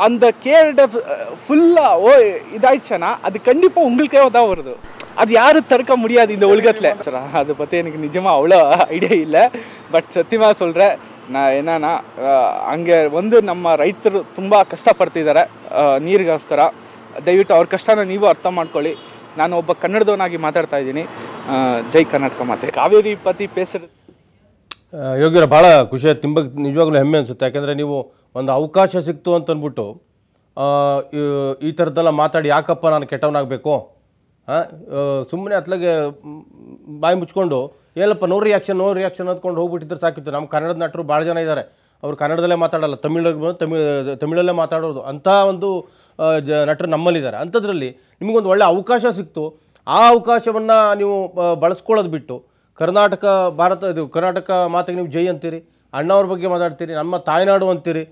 அந்த கேஆர்எஸ் ஃபுல்லாக ஓ இதாகிடுச்சேன்னா அது கண்டிப்பாக உங்களுக்கே தான் வருது ಅದು ಯಾರು ತರ್ಕ ಮುಡಿಯೋದು இந்த உலகத்தில் சார் ಅದು பற்றி எனக்கு ನಿಜಮ ಅವಳ ಐಡಿಯಾ ಇಲ್ಲ ಬಟ್ சத்தியமாக ಸೊಲ್ರೆ ನಾ ಏನಾನ ಹಂಗೆ ಒಂದು ನಮ್ಮ ರೈತರು ತುಂಬ ಕಷ್ಟಪಡ್ತಿದ್ದಾರೆ ನೀರಿಗೋಸ್ಕರ ದಯವಿಟ್ಟು ಅವ್ರ ಕಷ್ಟನ ನೀವು ಅರ್ಥ ಮಾಡ್ಕೊಳ್ಳಿ ನಾನು ಒಬ್ಬ ಕನ್ನಡದವನಾಗಿ ಮಾತಾಡ್ತಾ ಇದ್ದೀನಿ ಜೈ ಕರ್ನಾಟಕ ಮಾತೆ ಕಾವೇರಿ ಪತಿ ಪೇಸರ್ ಯೋಗ್ಯರ ಭಾಳ ಖುಷಿ ತುಂಬ ನಿಜವಾಗ್ಲೂ ಹೆಮ್ಮೆ ಅನಿಸುತ್ತೆ ಯಾಕೆಂದರೆ ನೀವು ಒಂದು ಅವಕಾಶ ಸಿಕ್ತು ಅಂತಂದ್ಬಿಟ್ಟು ಈ ಥರದ್ದೆಲ್ಲ ಮಾತಾಡಿ ಯಾಕಪ್ಪ ನಾನು ಕೆಟ್ಟವನಾಗಬೇಕು ಸುಮ್ಮನೆ ಅತ್ಲಾಗೆ ಬಾಯಿ ಮುಚ್ಕೊಂಡು ಏನಪ್ಪ ನೋ ರಿಯಾಕ್ಷನ್ ನೋ ರಿಯಾಕ್ಷನ್ ಅಂದ್ಕೊಂಡು ಹೋಗ್ಬಿಟ್ಟಿದ್ರೆ ಸಾಕಿತ್ತು ನಮ್ಮ ಕನ್ನಡದ ನಟರು ಭಾಳ ಜನ ಇದ್ದಾರೆ ಅವರು ಕನ್ನಡದಲ್ಲೇ ಮಾತಾಡಲ್ಲ ತಮಿಳಿಗೆ ತಮಿಳ್ ತಮಿಳಲ್ಲೇ ಮಾತಾಡೋದು ಅಂಥ ಒಂದು ಜ ನಟರು ನಮ್ಮಲ್ಲಿದ್ದಾರೆ ಅಂಥದ್ರಲ್ಲಿ ನಿಮಗೊಂದು ಒಳ್ಳೆ ಅವಕಾಶ ಸಿಕ್ತು ಆ ಅವಕಾಶವನ್ನು ನೀವು ಬಳಸ್ಕೊಳ್ಳೋದು ಬಿಟ್ಟು ಕರ್ನಾಟಕ ಭಾರತ ಇದು ಕರ್ನಾಟಕ ಮಾತಿಗೆ ನೀವು ಜೈ ಅಂತೀರಿ ಅಣ್ಣವ್ರ ಬಗ್ಗೆ ಮಾತಾಡ್ತೀರಿ ನಮ್ಮ ತಾಯ್ನಾಡು ಅಂತೀರಿ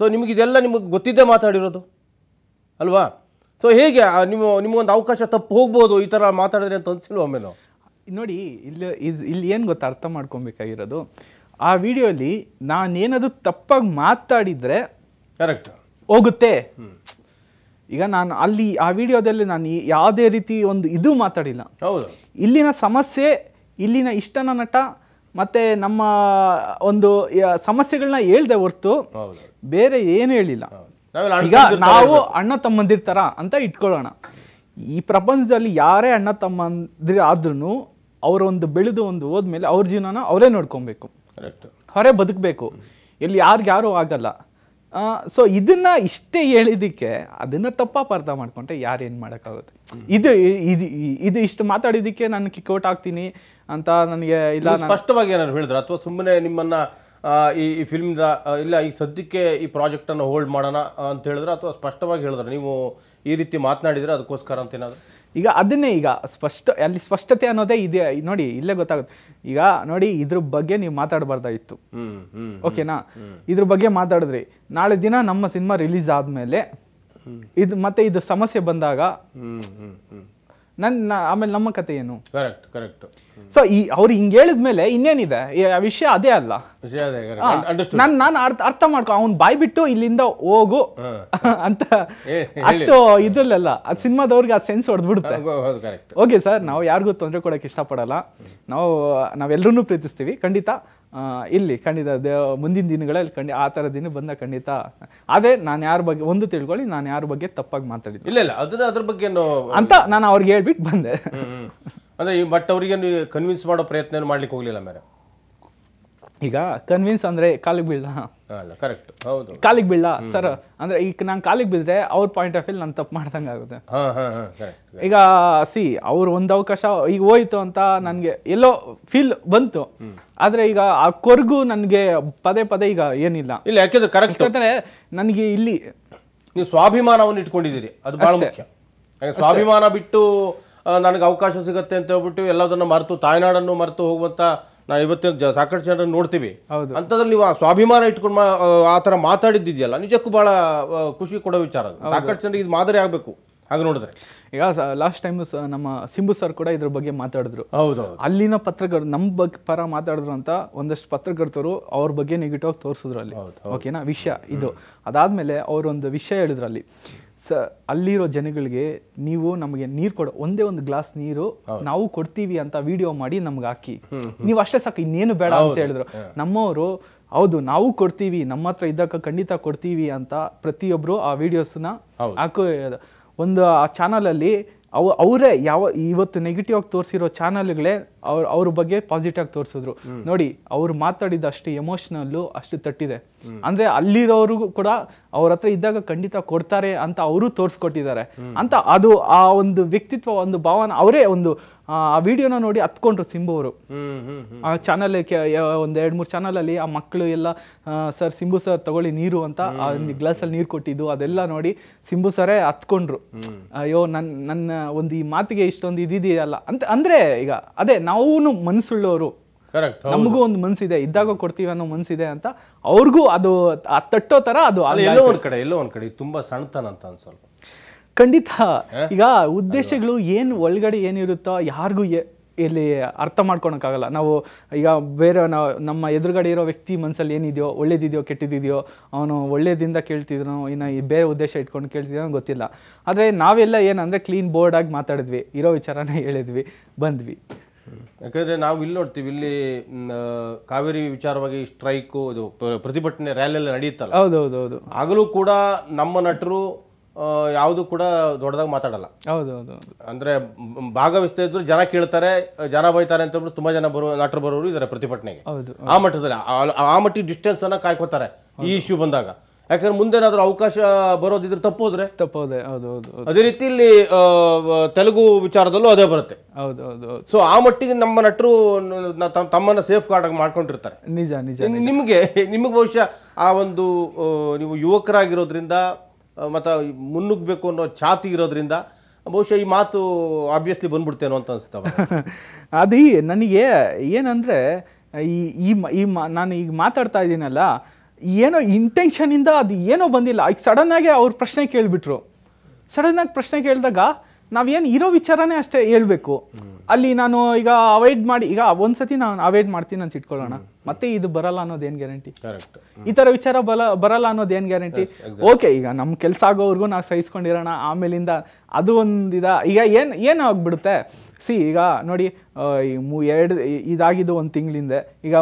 ಸೊ ನಿಮಗಿದೆಲ್ಲ ನಿಮಗೆ ಗೊತ್ತಿದ್ದೇ ಮಾತಾಡಿರೋದು ಅಲ್ವಾ ಸೊ ಹೇಗೆ ನಿಮ್ಮ ನಿಮಗೊಂದು ಅವಕಾಶ ತಪ್ಪು ಹೋಗ್ಬೋದು ಈ ಥರ ಮಾತಾಡಿದ್ರೆ ಅಂತ ಅನಿಸಿಲ್ವ ಆಮೇಲೆ ನೋಡಿ ಇಲ್ಲಿ ಇದು ಇಲ್ಲಿ ಏನು ಗೊತ್ತಾ ಅರ್ಥ ಮಾಡ್ಕೊಬೇಕಾಗಿರೋದು ಆ ವಿಡಿಯೋಲಿ ನಾನೇನದು ತಪ್ಪಾಗಿ ಮಾತಾಡಿದರೆ ಕರೆಕ್ಟ್ ಹೋಗುತ್ತೆ ಈಗ ನಾನು ಅಲ್ಲಿ ಆ ವಿಡಿಯೋದಲ್ಲಿ ನಾನು ಯಾವುದೇ ರೀತಿ ಒಂದು ಇದು ಮಾತಾಡಿಲ್ಲ ಹೌದು ಇಲ್ಲಿನ ಸಮಸ್ಯೆ ಇಲ್ಲಿನ ಇಷ್ಟನ ನಟ ಮತ್ತು ನಮ್ಮ ಒಂದು ಸಮಸ್ಯೆಗಳನ್ನ ಹೇಳ್ದೆ ಹೊರ್ತು ಬೇರೆ ಏನು ಹೇಳಿಲ್ಲ ಈಗ ನಾವು ಅಣ್ಣ ತಮ್ಮಂದಿರ್ ಅಂತ ಇಟ್ಕೊಳ್ಳೋಣ ಈ ಪ್ರಪಂಚದಲ್ಲಿ ಯಾರೇ ಅಣ್ಣ ತಮ್ಮಂದಿರ ಆದ್ರೂ ಅವರೊಂದು ಬೆಳೆದು ಒಂದು ಹೋದ್ಮೇಲೆ ಅವ್ರ ಜೀವನನ ಅವರೇ ನೋಡ್ಕೊಬೇಕು ಹೊರೆ ಬದುಕಬೇಕು ಇಲ್ಲಿ ಯಾರು ಆಗಲ್ಲ ಸೊ ಇದನ್ನ ಇಷ್ಟೇ ಹೇಳಿದಕ್ಕೆ ಅದನ್ನ ತಪ್ಪಾಪ ಅರ್ಥ ಮಾಡ್ಕೊಂಡ್ರೆ ಯಾರು ಏನು ಮಾಡೋಕ್ಕಾಗುತ್ತೆ ಇದು ಇದು ಇದು ಇಷ್ಟು ಮಾತಾಡಿದಕ್ಕೆ ನಾನು ಕಿಕ್ಔಟ್ ಆಗ್ತೀನಿ ಅಂತ ನನಗೆ ಇಲ್ಲ ಸ್ಪಷ್ಟವಾಗಿ ಏನಾದ್ರು ಹೇಳಿದ್ರು ಅಥವಾ ಸುಮ್ಮನೆ ನಿಮ್ಮನ್ನ ಈ ಈ ಫಿಲ್ಮ್ದ ಇಲ್ಲ ಈಗ ಸದ್ಯಕ್ಕೆ ಈ ಪ್ರಾಜೆಕ್ಟನ್ನು ಹೋಲ್ಡ್ ಮಾಡೋಣ ಅಂತ ಹೇಳಿದ್ರೆ ಅಥವಾ ಸ್ಪಷ್ಟವಾಗಿ ಹೇಳಿದ್ರೆ ನೀವು ಈ ರೀತಿ ಮಾತನಾಡಿದರೆ ಅದಕ್ಕೋಸ್ಕರ ಅಂತ ಏನಾದರೂ ಈಗ ಅದನ್ನೇ ಈಗ ಸ್ಪಷ್ಟ ಅಲ್ಲಿ ಸ್ಪಷ್ಟತೆ ಅನ್ನೋದೇ ಇದೆ ನೋಡಿ ಇಲ್ಲೇ ಗೊತ್ತಾಗುತ್ತೆ ಈಗ ನೋಡಿ ಇದ್ರ ಬಗ್ಗೆ ನೀವು ಮಾತಾಡಬಾರ್ದಾಗಿತ್ತು ಓಕೆನಾ ಇದ್ರ ಬಗ್ಗೆ ಮಾತಾಡಿದ್ರಿ ನಾಳೆ ದಿನ ನಮ್ಮ ಸಿನಿಮಾ ರಿಲೀಸ್ ಆದ್ಮೇಲೆ ಇದು ಮತ್ತೆ ಇದು ಸಮಸ್ಯೆ ಬಂದಾಗ ನನ್ನ ಆಮೇಲೆ ನಮ್ಮ ಕತೆ ಏನು ಕರೆಕ್ಟ್ ಕರೆಕ್ಟ್ ಸೊ ಈ ಅವ್ರು ಹೇಳಿದ ಹೇಳಿದ್ಮೇಲೆ ಇನ್ನೇನಿದೆ ವಿಷಯ ಅದೇ ಅಲ್ಲ ನಾನು ನಾನು ಅರ್ಥ ಅರ್ಥ ಮಾಡ್ಕೊ ಅವ್ನ್ ಬಾಯ್ ಬಿಟ್ಟು ಇಲ್ಲಿಂದ ಹೋಗು ಅಂತ ಅಷ್ಟು ಇದ್ರಲ್ಲೆಲ್ಲ ಆ ಸಿನಿಮಾದವ್ರಿಗೆ ಆ ಸೆನ್ಸ್ ಹೊಡೆದ್ಬಿಡುತ್ತೆ ಓಕೆ ಸರ್ ನಾವು ಯಾರಿಗೂ ತೊಂದರೆ ಕೊಡಕ್ಕೆ ಇಷ್ಟಪಡಲ್ಲ ನಾವು ನಾವೆಲ್ಲರೂ ಪ್ರೀತಿಸ್ತೀವಿ ಖಂಡಿತ ಇಲ್ಲಿ ಖಂಡಿತ ದೇ ಮುಂದಿನ ದಿನಗಳಲ್ಲಿ ಖಂಡಿ ಆ ಥರ ದಿನ ಬಂದ ಖಂಡಿತ ಅದೇ ನಾನು ಯಾರ ಬಗ್ಗೆ ಒಂದು ತಿಳ್ಕೊಳ್ಳಿ ನಾನು ಯಾರ ಬಗ್ಗೆ ತಪ್ಪಾಗಿ ಮಾತಾಡಿದ್ದೆ ಇಲ್ಲ ಇಲ್ಲ ಅದ್ರ ಅದ್ರ ಬಗ್ಗೆ ಅಂತ ನಾನು ಅವ್ರಿಗೆ ಹೇಳ್ಬಿಟ್ಟು ಬಂದೆ ಅಂದರೆ ಈ ಬಟ್ ಅವರಿಗೆ ಕನ್ವಿನ್ಸ್ ಮಾಡೋ ಪ್ರಯತ್ನ ಮಾಡ್ಲಿಕ್ಕೆ ಹೋಗಲಿಲ್ಲ ಮೇರೆ ಈಗ ಕನ್ವಿನ್ಸ್ ಅಂದರೆ ಕಾಲಿಗೆ ಬೀಳ ಕರೆಕ್ಟ್ ಹೌದು ಕಾಲಿಗೆ ಬೀಳ ಸರ್ ಅಂದ್ರೆ ಈಗ ನಾನು ಕಾಲಿಗೆ ಬಿದ್ರೆ ಅವ್ರ ಪಾಯಿಂಟ್ ಆಫ್ ವ್ಯೂ ನಾನು ತಪ್ಪು ಮಾಡ್ದಂಗೆ ಆಗುತ್ತೆ ಈಗ ಸಿ ಅವ್ರ ಒಂದು ಅವಕಾಶ ಈಗ ಹೋಯ್ತು ಅಂತ ನನಗೆ ಎಲ್ಲೋ ಫೀಲ್ ಬಂತು ಆದ್ರೆ ಈಗ ಆ ಕೊರ್ಗು ನನಗೆ ಪದೇ ಪದೇ ಈಗ ಏನಿಲ್ಲ ಇಲ್ಲ ಯಾಕೆಂದ್ರೆ ಕರೆಕ್ಟ್ ಅಂದ್ರೆ ನನಗೆ ಇಲ್ಲಿ ನೀವು ಸ್ವಾಭಿಮಾನವನ್ನು ಇಟ್ಕೊಂಡಿದ್ದೀರಿ ಅದು ಬಹಳ ಮುಖ್ಯ ಸ್ವಾಭಿಮಾನ ಬಿಟ್ಟು ನನಗೆ ಅವಕಾಶ ಸಿಗುತ್ತೆ ಅಂತ ಹೇಳ್ಬಿಟ್ಟು ಎಲ್ಲದನ್ನು ಮರೆತು ತಾಯ್ನಾಡನ್ನು ಮರೆತು ಹೋಗುವಂಥ ನಾವು ಇವತ್ತಿನ ಸಾಕಷ್ಟು ಜನರನ್ನು ನೋಡ್ತೀವಿ ಹೌದು ಅಂಥದ್ರಲ್ಲಿ ನೀವು ಸ್ವಾಭಿಮಾನ ಇಟ್ಕೊಂಡು ಆ ಥರ ಮಾತಾಡಿದ್ದಿದೆಯಲ್ಲ ನಿಜಕ್ಕೂ ಭಾಳ ಖುಷಿ ಕೊಡೋ ವಿಚಾರ ಸಾಕಷ್ಟು ಜನರಿಗೆ ಇದು ಮಾದರಿ ಆಗಬೇಕು ಹಾಗೆ ನೋಡಿದ್ರೆ ಈಗ ಲಾಸ್ಟ್ ಟೈಮ್ ನಮ್ಮ ಸಿಂಬು ಸರ್ ಕೂಡ ಇದ್ರ ಬಗ್ಗೆ ಮಾತಾಡಿದ್ರು ಹೌದು ಅಲ್ಲಿನ ಪತ್ರಕರ್ ನಮ್ಮ ಬಗ್ಗೆ ಪರ ಮಾತಾಡಿದ್ರು ಅಂತ ಒಂದಷ್ಟು ಪತ್ರಕರ್ತರು ಅವ್ರ ಬಗ್ಗೆ ನೆಗೆಟಿವ್ ಆಗಿ ತೋರಿಸಿದ್ರು ಅಲ್ಲಿ ಓಕೆನಾ ವಿಷಯ ಇದು ಅದಾದ್ಮೇಲೆ ಅವರೊಂದು ವಿಷಯ ಹೇಳಿದ್ರು ಅಲ್ಲಿ ಸ ಅಲ್ಲಿರೋ ಜನಗಳಿಗೆ ನೀವು ನಮಗೆ ನೀರು ಕೊಡೋ ಒಂದೇ ಒಂದು ಗ್ಲಾಸ್ ನೀರು ನಾವು ಕೊಡ್ತೀವಿ ಅಂತ ವಿಡಿಯೋ ಮಾಡಿ ನಮ್ಗೆ ಹಾಕಿ ನೀವು ಅಷ್ಟೇ ಸಾಕು ಇನ್ನೇನು ಬೇಡ ಅಂತ ಹೇಳಿದ್ರು ನಮ್ಮವರು ಹೌದು ನಾವು ಕೊಡ್ತೀವಿ ನಮ್ಮ ಹತ್ರ ಇದ್ದಾಗ ಖಂಡಿತ ಕೊಡ್ತೀವಿ ಅಂತ ಪ್ರತಿಯೊಬ್ರು ಆ ವಿಡಿಯೋಸ್ನ ಹಾಕೋ ಒಂದು ಆ ಚಾನಲಲ್ಲಿ ಅಲ್ಲಿ ಅವರೇ ಯಾವ ಇವತ್ತು ನೆಗೆಟಿವ್ ಆಗಿ ತೋರಿಸಿರೋ ಚಾನಲ್ಗಳೇ ಅವ್ರ ಅವ್ರ ಬಗ್ಗೆ ಪಾಸಿಟಿವ್ ಆಗಿ ತೋರಿಸಿದ್ರು ನೋಡಿ ಅವ್ರು ಮಾತಾಡಿದ ಅಷ್ಟು ಎಮೋಷನಲ್ಲು ಅಷ್ಟು ತಟ್ಟಿದೆ ಅಂದ್ರೆ ಅಲ್ಲಿರೋರಿಗೂ ಕೂಡ ಅವ್ರ ಹತ್ರ ಇದ್ದಾಗ ಖಂಡಿತ ಕೊಡ್ತಾರೆ ಅಂತ ಅವರು ತೋರಿಸ್ಕೊಟ್ಟಿದ್ದಾರೆ ಅಂತ ಅದು ಆ ಒಂದು ವ್ಯಕ್ತಿತ್ವ ಒಂದು ಭಾವನೆ ಅವರೇ ಒಂದು ಆ ವಿಡಿಯೋನ ನೋಡಿ ಹತ್ಕೊಂಡ್ರು ಸಿಂಬು ಅವರು ಆ ಚಾನಲ್ ಒಂದ್ ಎರಡ್ ಮೂರು ಚಾನಲ್ ಅಲ್ಲಿ ಆ ಮಕ್ಕಳು ಎಲ್ಲ ಸರ್ ಸಿಂಬು ಸರ್ ತಗೊಳ್ಳಿ ನೀರು ಅಂತ ಗ್ಲಾಸ್ ಅಲ್ಲಿ ನೀರು ಕೊಟ್ಟಿದ್ದು ಅದೆಲ್ಲ ನೋಡಿ ಸಿಂಬು ಸರೇ ಹತ್ಕೊಂಡ್ರು ಅಯ್ಯೋ ನನ್ ನನ್ನ ಒಂದು ಈ ಮಾತಿಗೆ ಇಷ್ಟೊಂದು ಇದೆಯಲ್ಲ ಅಂತ ಅಂದ್ರೆ ಈಗ ಅದೇ ನಾವು ನಾವು ಮನಸ್ಸುಳ್ಳೋರು ನಮಗೂ ಒಂದು ಮನ್ಸಿದೆ ಇದ್ದಾಗ ಕೊಡ್ತೀವಿ ಅನ್ನೋ ಮನ್ಸಿದೆ ಅಂತ ಅವ್ರಿಗೂ ಅದು ತಟ್ಟೋ ತರ ಅದು ಎಲ್ಲೋ ಒಂದ್ ಕಡೆ ಎಲ್ಲೋ ಒಂದ್ ಕಡೆ ತುಂಬಾ ಸಣ್ತನ ಅಂತ ಅನ್ಸಲ್ಪ ಖಂಡಿತ ಈಗ ಉದ್ದೇಶಗಳು ಏನು ಒಳಗಡೆ ಏನಿರುತ್ತೋ ಯಾರಿಗೂ ಇಲ್ಲಿ ಅರ್ಥ ಮಾಡ್ಕೊಳಕ್ಕಾಗಲ್ಲ ನಾವು ಈಗ ಬೇರೆ ನಾವು ನಮ್ಮ ಎದುರುಗಡೆ ಇರೋ ವ್ಯಕ್ತಿ ಮನಸ್ಸಲ್ಲಿ ಏನಿದೆಯೋ ಒಳ್ಳೇದಿದೆಯೋ ಕೆಟ್ಟಿದೆಯೋ ಅವನು ಒಳ್ಳೇದಿಂದ ಕೇಳ್ತಿದ್ರು ಇನ್ನು ಬೇರೆ ಉದ್ದೇಶ ಇಟ್ಕೊಂಡು ಕೇಳ್ತಿದ್ನೋ ಗೊತ್ತಿಲ್ಲ ಆದರೆ ನಾವೆಲ್ಲ ಏನಂದರೆ ಕ್ಲೀನ್ ಬೋರ್ಡಾಗಿ ಮಾತಾಡಿದ್ವಿ ಇರೋ ವಿಚಾರನೇ ಹೇಳಿದ್ವಿ ಬಂದ್ವಿ ಯಾಕಂದರೆ ನಾವು ಇಲ್ಲಿ ನೋಡ್ತೀವಿ ಇಲ್ಲಿ ಕಾವೇರಿ ವಿಚಾರವಾಗಿ ಸ್ಟ್ರೈಕು ಇದು ಪ್ರತಿಭಟನೆ ಎಲ್ಲ ನಡೆಯುತ್ತಲ್ಲ ಹೌದು ಆಗಲೂ ಕೂಡ ನಮ್ಮ ನಟರು ಯಾವುದು ಕೂಡ ದೊಡ್ಡದಾಗಿ ಮಾತಾಡಲ್ಲ ಹೌದೌದು ಅಂದರೆ ಭಾಗವಹಿಸ್ತಾ ಇದ್ರು ಜನ ಕೇಳ್ತಾರೆ ಜನ ಬೈತಾರೆ ಅಂತ ತುಂಬ ಜನ ಬರುವ ನಟರು ಬರೋರು ಇದ್ದಾರೆ ಪ್ರತಿಭಟನೆಗೆ ಆ ಮಟ್ಟದಲ್ಲಿ ಆ ಮಟ್ಟಿಗೆ ಡಿಸ್ಟೆನ್ಸನ್ನು ಕಾಯ್ಕೋತಾರೆ ಈ ಇಶ್ಯೂ ಬಂದಾಗ ಯಾಕಂದ್ರೆ ಮುಂದೇನಾದ್ರೂ ಅವಕಾಶ ಬರೋದಿದ್ರೆ ತಪ್ಪೋದ್ರೆ ತಪ್ಪೋದೆ ಹೌದು ಹೌದು ಅದೇ ರೀತಿ ಇಲ್ಲಿ ತೆಲುಗು ವಿಚಾರದಲ್ಲೂ ಅದೇ ಬರುತ್ತೆ ಹೌದು ಹೌದು ಸೊ ಆ ಮಟ್ಟಿಗೆ ನಮ್ಮ ನಟರು ತಮ್ಮನ್ನ ಸೇಫ್ ಗಾರ್ಡ್ ಆಗಿ ಮಾಡ್ಕೊಂಡಿರ್ತಾರೆ ನಿಜ ನಿಜ ನಿಮಗೆ ನಿಮಗೆ ಬಹುಶಃ ಆ ಒಂದು ನೀವು ಯುವಕರಾಗಿರೋದ್ರಿಂದ ಮತ್ತು ಮುನ್ನುಗ್ಬೇಕು ಅನ್ನೋ ಛಾತಿ ಇರೋದ್ರಿಂದ ಬಹುಶಃ ಈ ಮಾತು ಆಬ್ವಿಯಸ್ಲಿ ಬಂದ್ಬಿಡ್ತೇನೋ ಅಂತ ಅನಿಸ್ತಾವ ಅದೇ ನನಗೆ ಏನಂದರೆ ಈ ಈ ನಾನು ಈಗ ಮಾತಾಡ್ತಾ ಇದ್ದೀನಲ್ಲ ಏನೋ ಇಂಟೆನ್ಷನಿಂದ ಅದು ಏನೋ ಬಂದಿಲ್ಲ ಈಗ ಸಡನ್ನಾಗಿ ಅವ್ರ ಪ್ರಶ್ನೆ ಕೇಳಿಬಿಟ್ರು ಸಡನ್ನಾಗಿ ಪ್ರಶ್ನೆ ಕೇಳಿದಾಗ ನಾವೇನು ಇರೋ ವಿಚಾರನೇ ಅಷ್ಟೇ ಹೇಳ್ಬೇಕು ಅಲ್ಲಿ ನಾನು ಈಗ ಅವಾಯ್ಡ್ ಮಾಡಿ ಈಗ ಒಂದ್ಸತಿ ನಾನು ಅವಾಯ್ಡ್ ಮಾಡ್ತೀನಿ ಅಂತ ಇಟ್ಕೊಳ್ಳೋಣ ಮತ್ತೆ ಇದು ಬರಲ್ಲ ಅನ್ನೋದೇನು ಗ್ಯಾರಂಟಿ ಈ ಥರ ವಿಚಾರ ಬಲ ಬರಲ್ಲ ಅನ್ನೋದೇನು ಗ್ಯಾರಂಟಿ ಓಕೆ ಈಗ ನಮ್ಮ ಕೆಲಸ ಆಗೋವರೆಗೂ ನಾವು ಸಹಿಸ್ಕೊಂಡಿರೋಣ ಆಮೇಲಿಂದ ಅದು ಒಂದಿದ ಈಗ ಏನು ಏನಾಗ್ಬಿಡುತ್ತೆ ಸಿ ಈಗ ನೋಡಿ ಎರಡು ಇದಾಗಿದ್ದು ಒಂದು ತಿಂಗಳಿಂದ ಈಗ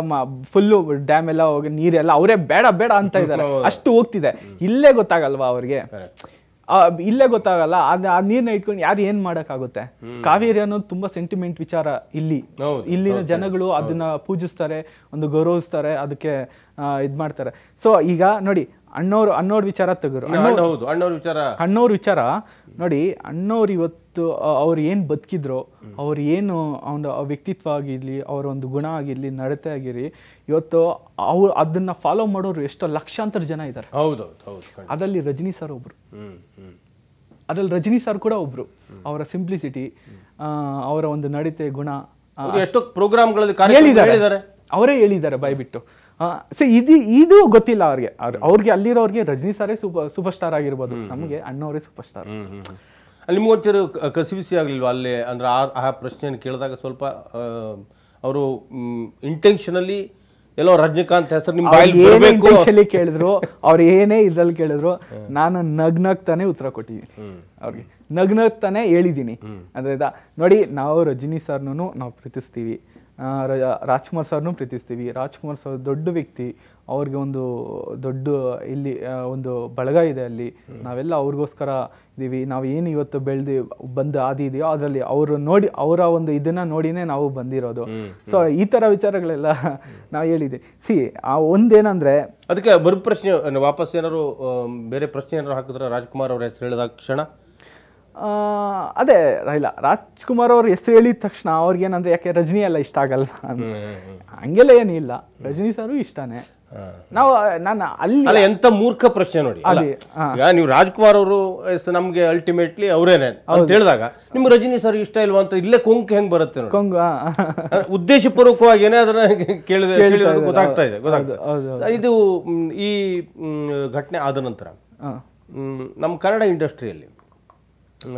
ಫುಲ್ಲು ಡ್ಯಾಮ್ ಎಲ್ಲ ಹೋಗಿ ನೀರೆಲ್ಲ ಅವರೇ ಬೇಡ ಬೇಡ ಅಂತ ಇದ್ದಾರೆ ಅಷ್ಟು ಹೋಗ್ತಿದೆ ಇಲ್ಲೇ ಗೊತ್ತಾಗಲ್ವಾ ಅವ್ರಿಗೆ ಇಲ್ಲೇ ಗೊತ್ತಾಗಲ್ಲ ಆ ನೀರ್ನ ಇಟ್ಕೊಂಡು ಯಾರು ಏನ್ ಆಗುತ್ತೆ ಕಾವೇರಿ ಅನ್ನೋದು ತುಂಬಾ ಸೆಂಟಿಮೆಂಟ್ ವಿಚಾರ ಇಲ್ಲಿ ಇಲ್ಲಿನ ಜನಗಳು ಅದನ್ನ ಪೂಜಿಸ್ತಾರೆ ಒಂದು ಗೌರವಿಸ್ತಾರೆ ಅದಕ್ಕೆ ಇದ್ ಮಾಡ್ತಾರೆ ಸೊ ಈಗ ನೋಡಿ ಅಣ್ಣವ್ರು ಅಣ್ಣವ್ರ ವಿಚಾರ ತೆಗರು ವಿಚಾರ ಅಣ್ಣವ್ರ ವಿಚಾರ ನೋಡಿ ಅಣ್ಣವ್ರು ಇವತ್ತು ಅವ್ರು ಏನ್ ಬದುಕಿದ್ರು ಅವ್ರು ಏನು ಅವನ ವ್ಯಕ್ತಿತ್ವ ಆಗಿರಲಿ ಅವರ ಒಂದು ಗುಣ ಆಗಿರ್ಲಿ ನಡತೆ ಆಗಿರಿ ಇವತ್ತು ಅವ್ರು ಅದನ್ನ ಫಾಲೋ ಮಾಡೋರು ಎಷ್ಟೋ ಲಕ್ಷಾಂತರ ಜನ ಇದ್ದಾರೆ ಹೌದು ಹೌದು ಅದರಲ್ಲಿ ರಜನಿ ಸರ್ ಒಬ್ರು ಅದ್ರಲ್ಲಿ ರಜನಿ ಸರ್ ಕೂಡ ಒಬ್ರು ಅವರ ಸಿಂಪ್ಲಿಸಿಟಿ ಅವರ ಒಂದು ನಡತೆ ಗುಣ ಎಷ್ಟೋ ಪ್ರೋಗ್ರಾಮ್ಗಳಲ್ಲಿ ಅವರೇ ಹೇಳಿದ್ದಾರೆ ಬಾಯ್ಬಿಟ್ಟು ಸೊ ಇದು ಇದು ಗೊತ್ತಿಲ್ಲ ಅವ್ರಿಗೆ ಅವ್ರಿಗೆ ಅಲ್ಲಿರೋರಿಗೆ ರಜನಿ ಸಾರೇ ಸೂಪರ್ ಸೂಪರ್ ಸ್ಟಾರ್ ಆಗಿರ್ಬೋದು ನಮಗೆ ಅಣ್ಣವರೇ ಸೂಪರ್ ಸ್ಟಾರ್ ಕಸಿ ಬಿಸಿ ಆಗಲಿಲ್ವಾ ಅಲ್ಲಿ ಅಂದ್ರೆ ಆ ಆ ಪ್ರಶ್ನೆಯನ್ನು ಕೇಳಿದಾಗ ಸ್ವಲ್ಪ ಅವರು ಇಂಟೆನ್ಷನಲ್ಲಿ ಎಲ್ಲೋ ರಜನಿಕಾಂತ್ ಹೆಸರು ನಿಮ್ಮ ಕೇಳಿದ್ರು ಅವ್ರು ಏನೇ ಇದ್ರಲ್ಲಿ ಕೇಳಿದ್ರು ನಾನು ನಗ್ನಗ್ತಾನೆ ಉತ್ತರ ಕೊಟ್ಟಿದ್ದೀನಿ ಅವ್ರಿಗೆ ನಗ್ನಗ್ತಾನೆ ಹೇಳಿದ್ದೀನಿ ಅಂದ್ರೆ ನೋಡಿ ನಾವು ರಜನಿ ಸರ್ನು ನಾವು ಪ್ರೀತಿಸ್ತೀವಿ ರಾಜ್ಕುಮಾರ್ ಸರ್ನು ಪ್ರೀತಿಸ್ತೀವಿ ರಾಜ್ಕುಮಾರ್ ಸರ್ ದೊಡ್ಡ ವ್ಯಕ್ತಿ ಅವ್ರಿಗೆ ಒಂದು ದೊಡ್ಡ ಇಲ್ಲಿ ಒಂದು ಬಳಗ ಇದೆ ಅಲ್ಲಿ ನಾವೆಲ್ಲ ಅವ್ರಿಗೋಸ್ಕರ ಇದ್ದೀವಿ ನಾವು ಏನು ಇವತ್ತು ಬೆಳೆದು ಬಂದು ಆದಿ ಇದೆಯೋ ಅದರಲ್ಲಿ ಅವರು ನೋಡಿ ಅವರ ಒಂದು ಇದನ್ನ ನೋಡಿನೇ ನಾವು ಬಂದಿರೋದು ಸೊ ಈ ತರ ವಿಚಾರಗಳೆಲ್ಲ ನಾವು ಹೇಳಿದೆ ಸಿ ಆ ಒಂದೇನಂದ್ರೆ ಅದಕ್ಕೆ ಬರು ಪ್ರಶ್ನೆ ವಾಪಸ್ ಏನಾದ್ರು ಬೇರೆ ಪ್ರಶ್ನೆ ಏನಾದ್ರು ಹಾಕಿದ್ರೆ ರಾಜ್ಕುಮಾರ್ ಅವರ ಹೆಸರು ಹೇಳಿದ ಕ್ಷಣ ಅದೇ ಇಲ್ಲ ರಾಜ್ಕುಮಾರ್ ಅವ್ರ ಹೆಸರು ಹೇಳಿದ ತಕ್ಷಣ ಏನಂದ್ರೆ ಯಾಕೆ ರಜನಿ ಎಲ್ಲ ಇಷ್ಟ ಆಗಲ್ಲ ಹಂಗೆಲ್ಲ ಏನಿಲ್ಲ ರಜನಿ ಸಾರು ಇಷ್ಟನೇ ನಾವು ನಾನು ಅಲ್ಲಿ ಎಂತ ಮೂರ್ಖ ಪ್ರಶ್ನೆ ನೋಡಿ ಈಗ ನೀವು ರಾಜ್ಕುಮಾರ್ ಅವರು ನಮ್ಗೆ ಅಲ್ಟಿಮೇಟ್ಲಿ ಅವರೇನೆ ಅಂತ ಹೇಳಿದಾಗ ನಿಮ್ಗೆ ರಜನಿ ಸರ್ ಇಷ್ಟ ಇಲ್ವಾ ಅಂತ ಇಲ್ಲೇ ಕೊಂಕ್ ಹೆಂಗ್ ಬರುತ್ತೆ ನೋಡಿ ಪೂರ್ವಕವಾಗಿ ಉದ್ದೇಶಪೂರ್ವಕವಾಗಿ ಏನೇ ಅದನ್ನ ಕೇಳಿದ್ರೆ ಗೊತ್ತಾಗ್ತಾ ಇದೆ ಗೊತ್ತಾಗ್ತದೆ ಇದು ಈ ಘಟನೆ ಆದ ನಂತರ ನಮ್ಮ ಕನ್ನಡ ಇಂಡಸ್ಟ್ರಿಯಲ್ಲಿ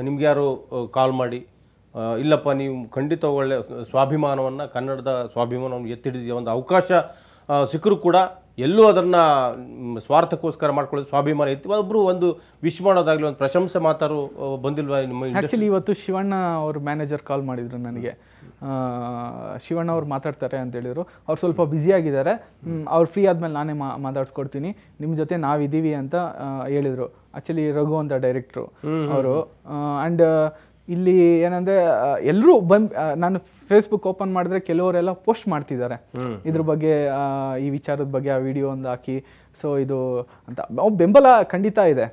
ನಿಮ್ಗೆ ಯಾರು ಕಾಲ್ ಮಾಡಿ ಇಲ್ಲಪ್ಪ ನೀವು ಖಂಡಿತ ಒಳ್ಳೆ ಸ್ವಾಭಿಮಾನವನ್ನು ಕನ್ನಡದ ಸ್ವಾಭಿಮಾನವನ್ನು ಎತ್ತಿಡಿದ ಒಂದು ಅವಕಾಶ ಸಿಕ್ಕರೂ ಕೂಡ ಎಲ್ಲೂ ಅದನ್ನು ಸ್ವಾರ್ಥಕ್ಕೋಸ್ಕರ ಮಾಡ್ಕೊಳ್ಳೋದು ಸ್ವಾಭಿಮಾನ ಇತ್ತು ಒಬ್ಬರು ಒಂದು ವಿಶ್ ಮಾಡೋದಾಗಲಿ ಒಂದು ಪ್ರಶಂಸೆ ಮಾತಾರು ಬಂದಿಲ್ವಾ ನಿಮ್ಮ ಆ್ಯಕ್ಚುಲಿ ಇವತ್ತು ಶಿವಣ್ಣ ಅವರು ಮ್ಯಾನೇಜರ್ ಕಾಲ್ ಮಾಡಿದರು ನನಗೆ ಶಿವಣ್ಣ ಅವ್ರು ಮಾತಾಡ್ತಾರೆ ಅಂತ ಹೇಳಿದರು ಅವ್ರು ಸ್ವಲ್ಪ ಆಗಿದ್ದಾರೆ ಅವ್ರು ಫ್ರೀ ಆದಮೇಲೆ ನಾನೇ ಮಾತಾಡ್ಸ್ಕೊಡ್ತೀನಿ ನಿಮ್ಮ ಜೊತೆ ನಾವಿದ್ದೀವಿ ಅಂತ ಹೇಳಿದರು ಆ್ಯಕ್ಚುಲಿ ರಘು ಅಂತ ಡೈರೆಕ್ಟ್ರು ಅವರು ಆ್ಯಂಡ್ ಇಲ್ಲಿ ಏನಂದ್ರೆ ಎಲ್ಲರೂ ಬಂದು ನಾನು ಫೇಸ್ಬುಕ್ ಓಪನ್ ಮಾಡಿದ್ರೆ ಕೆಲವರೆಲ್ಲ ಪೋಸ್ಟ್ ಮಾಡ್ತಿದ್ದಾರೆ ಇದ್ರ ಬಗ್ಗೆ ಈ ವಿಚಾರದ ಬಗ್ಗೆ ಆ ವಿಡಿಯೋ ಒಂದು ಹಾಕಿ ಸೊ ಇದು ಅಂತ ಬೆಂಬಲ ಖಂಡಿತ ಇದೆ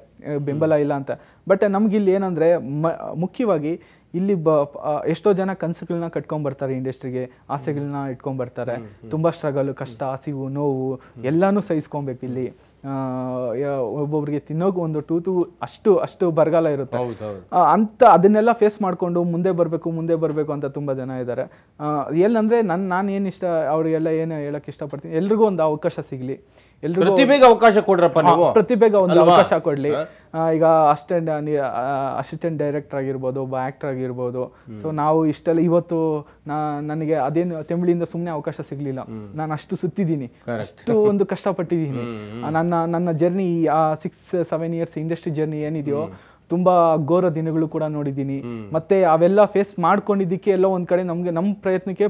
ಬೆಂಬಲ ಇಲ್ಲ ಅಂತ ಬಟ್ ನಮ್ಗೆ ಇಲ್ಲಿ ಏನಂದ್ರೆ ಮುಖ್ಯವಾಗಿ ಇಲ್ಲಿ ಬ ಎಷ್ಟೋ ಜನ ಕನಸುಗಳನ್ನ ಬರ್ತಾರೆ ಇಂಡಸ್ಟ್ರಿಗೆ ಆಸೆಗಳನ್ನ ಬರ್ತಾರೆ ತುಂಬಾ ಸ್ಟ್ರಗಲ್ ಕಷ್ಟ ಹಸಿವು ನೋವು ಎಲ್ಲಾನು ಸಹಿಸ್ಕೊಬೇಕು ಇಲ್ಲಿ ಒಬ್ಬೊಬ್ರಿಗೆ ತಿನ್ನೋಕೆ ಒಂದು ಟೂ ಟೂ ಅಷ್ಟು ಅಷ್ಟು ಬರಗಾಲ ಇರುತ್ತೆ ಅಂತ ಅದನ್ನೆಲ್ಲ ಫೇಸ್ ಮಾಡಿಕೊಂಡು ಮುಂದೆ ಬರಬೇಕು ಮುಂದೆ ಬರಬೇಕು ಅಂತ ತುಂಬ ಜನ ಇದ್ದಾರೆ ಎಲ್ಲಂದ್ರೆ ನನ್ನ ನಾನು ಏನು ಇಷ್ಟ ಅವ್ರಿಗೆಲ್ಲ ಏನು ಹೇಳಕ್ ಇಷ್ಟಪಡ್ತೀನಿ ಎಲ್ರಿಗೂ ಒಂದು ಅವಕಾಶ ಸಿಗ್ಲಿ ಎಲ್ರಿಗೂ ಪ್ರತಿಭೆಗೆ ಅವಕಾಶ ಕೊಡ್ರಪ್ಪ ಪ್ರತಿಭೆಗೆ ಒಂದು ಅವಕಾಶ ಕೊಡ್ಲಿ ಈಗ ಅಸಿಸ್ಟೆಂಟ್ ಅಸಿಸ್ಟೆಂಟ್ ಡೈರೆಕ್ಟರ್ ಆಗಿರ್ಬೋದು ಒಬ್ಬ ಆ್ಯಕ್ಟರ್ ಆಗಿರ್ಬೋದು ಸೊ ನಾವು ಇಷ್ಟೆಲ್ಲ ಇವತ್ತು ನನಗೆ ಅದೇನು ತೆಮಿಳಿಂದ ಸುಮ್ಮನೆ ಅವಕಾಶ ಸಿಗಲಿಲ್ಲ ನಾನು ಅಷ್ಟು ಸುತ್ತಿದ್ದೀನಿ ಅಷ್ಟು ಒಂದು ಕಷ್ಟಪಟ್ಟಿದ್ದೀನಿ ನನ್ನ ನನ್ನ ಜರ್ನಿ ಆ six seven years industry journey ಏನಿದೆಯೋ ತುಂಬಾ ಘೋರ ದಿನಗಳು ಕೂಡ ನೋಡಿದೀನಿ ಮತ್ತೆ ಅವೆಲ್ಲ ಫೇಸ್ ಮಾಡ್ಕೊಂಡಿದ್ದಕ್ಕೆ ಎಲ್ಲೋ ಒಂದ್ ಕಡೆ ನಮ್ಗೆ ನಮ್ ಪ್ರಯತ್ನಕ್ಕೆ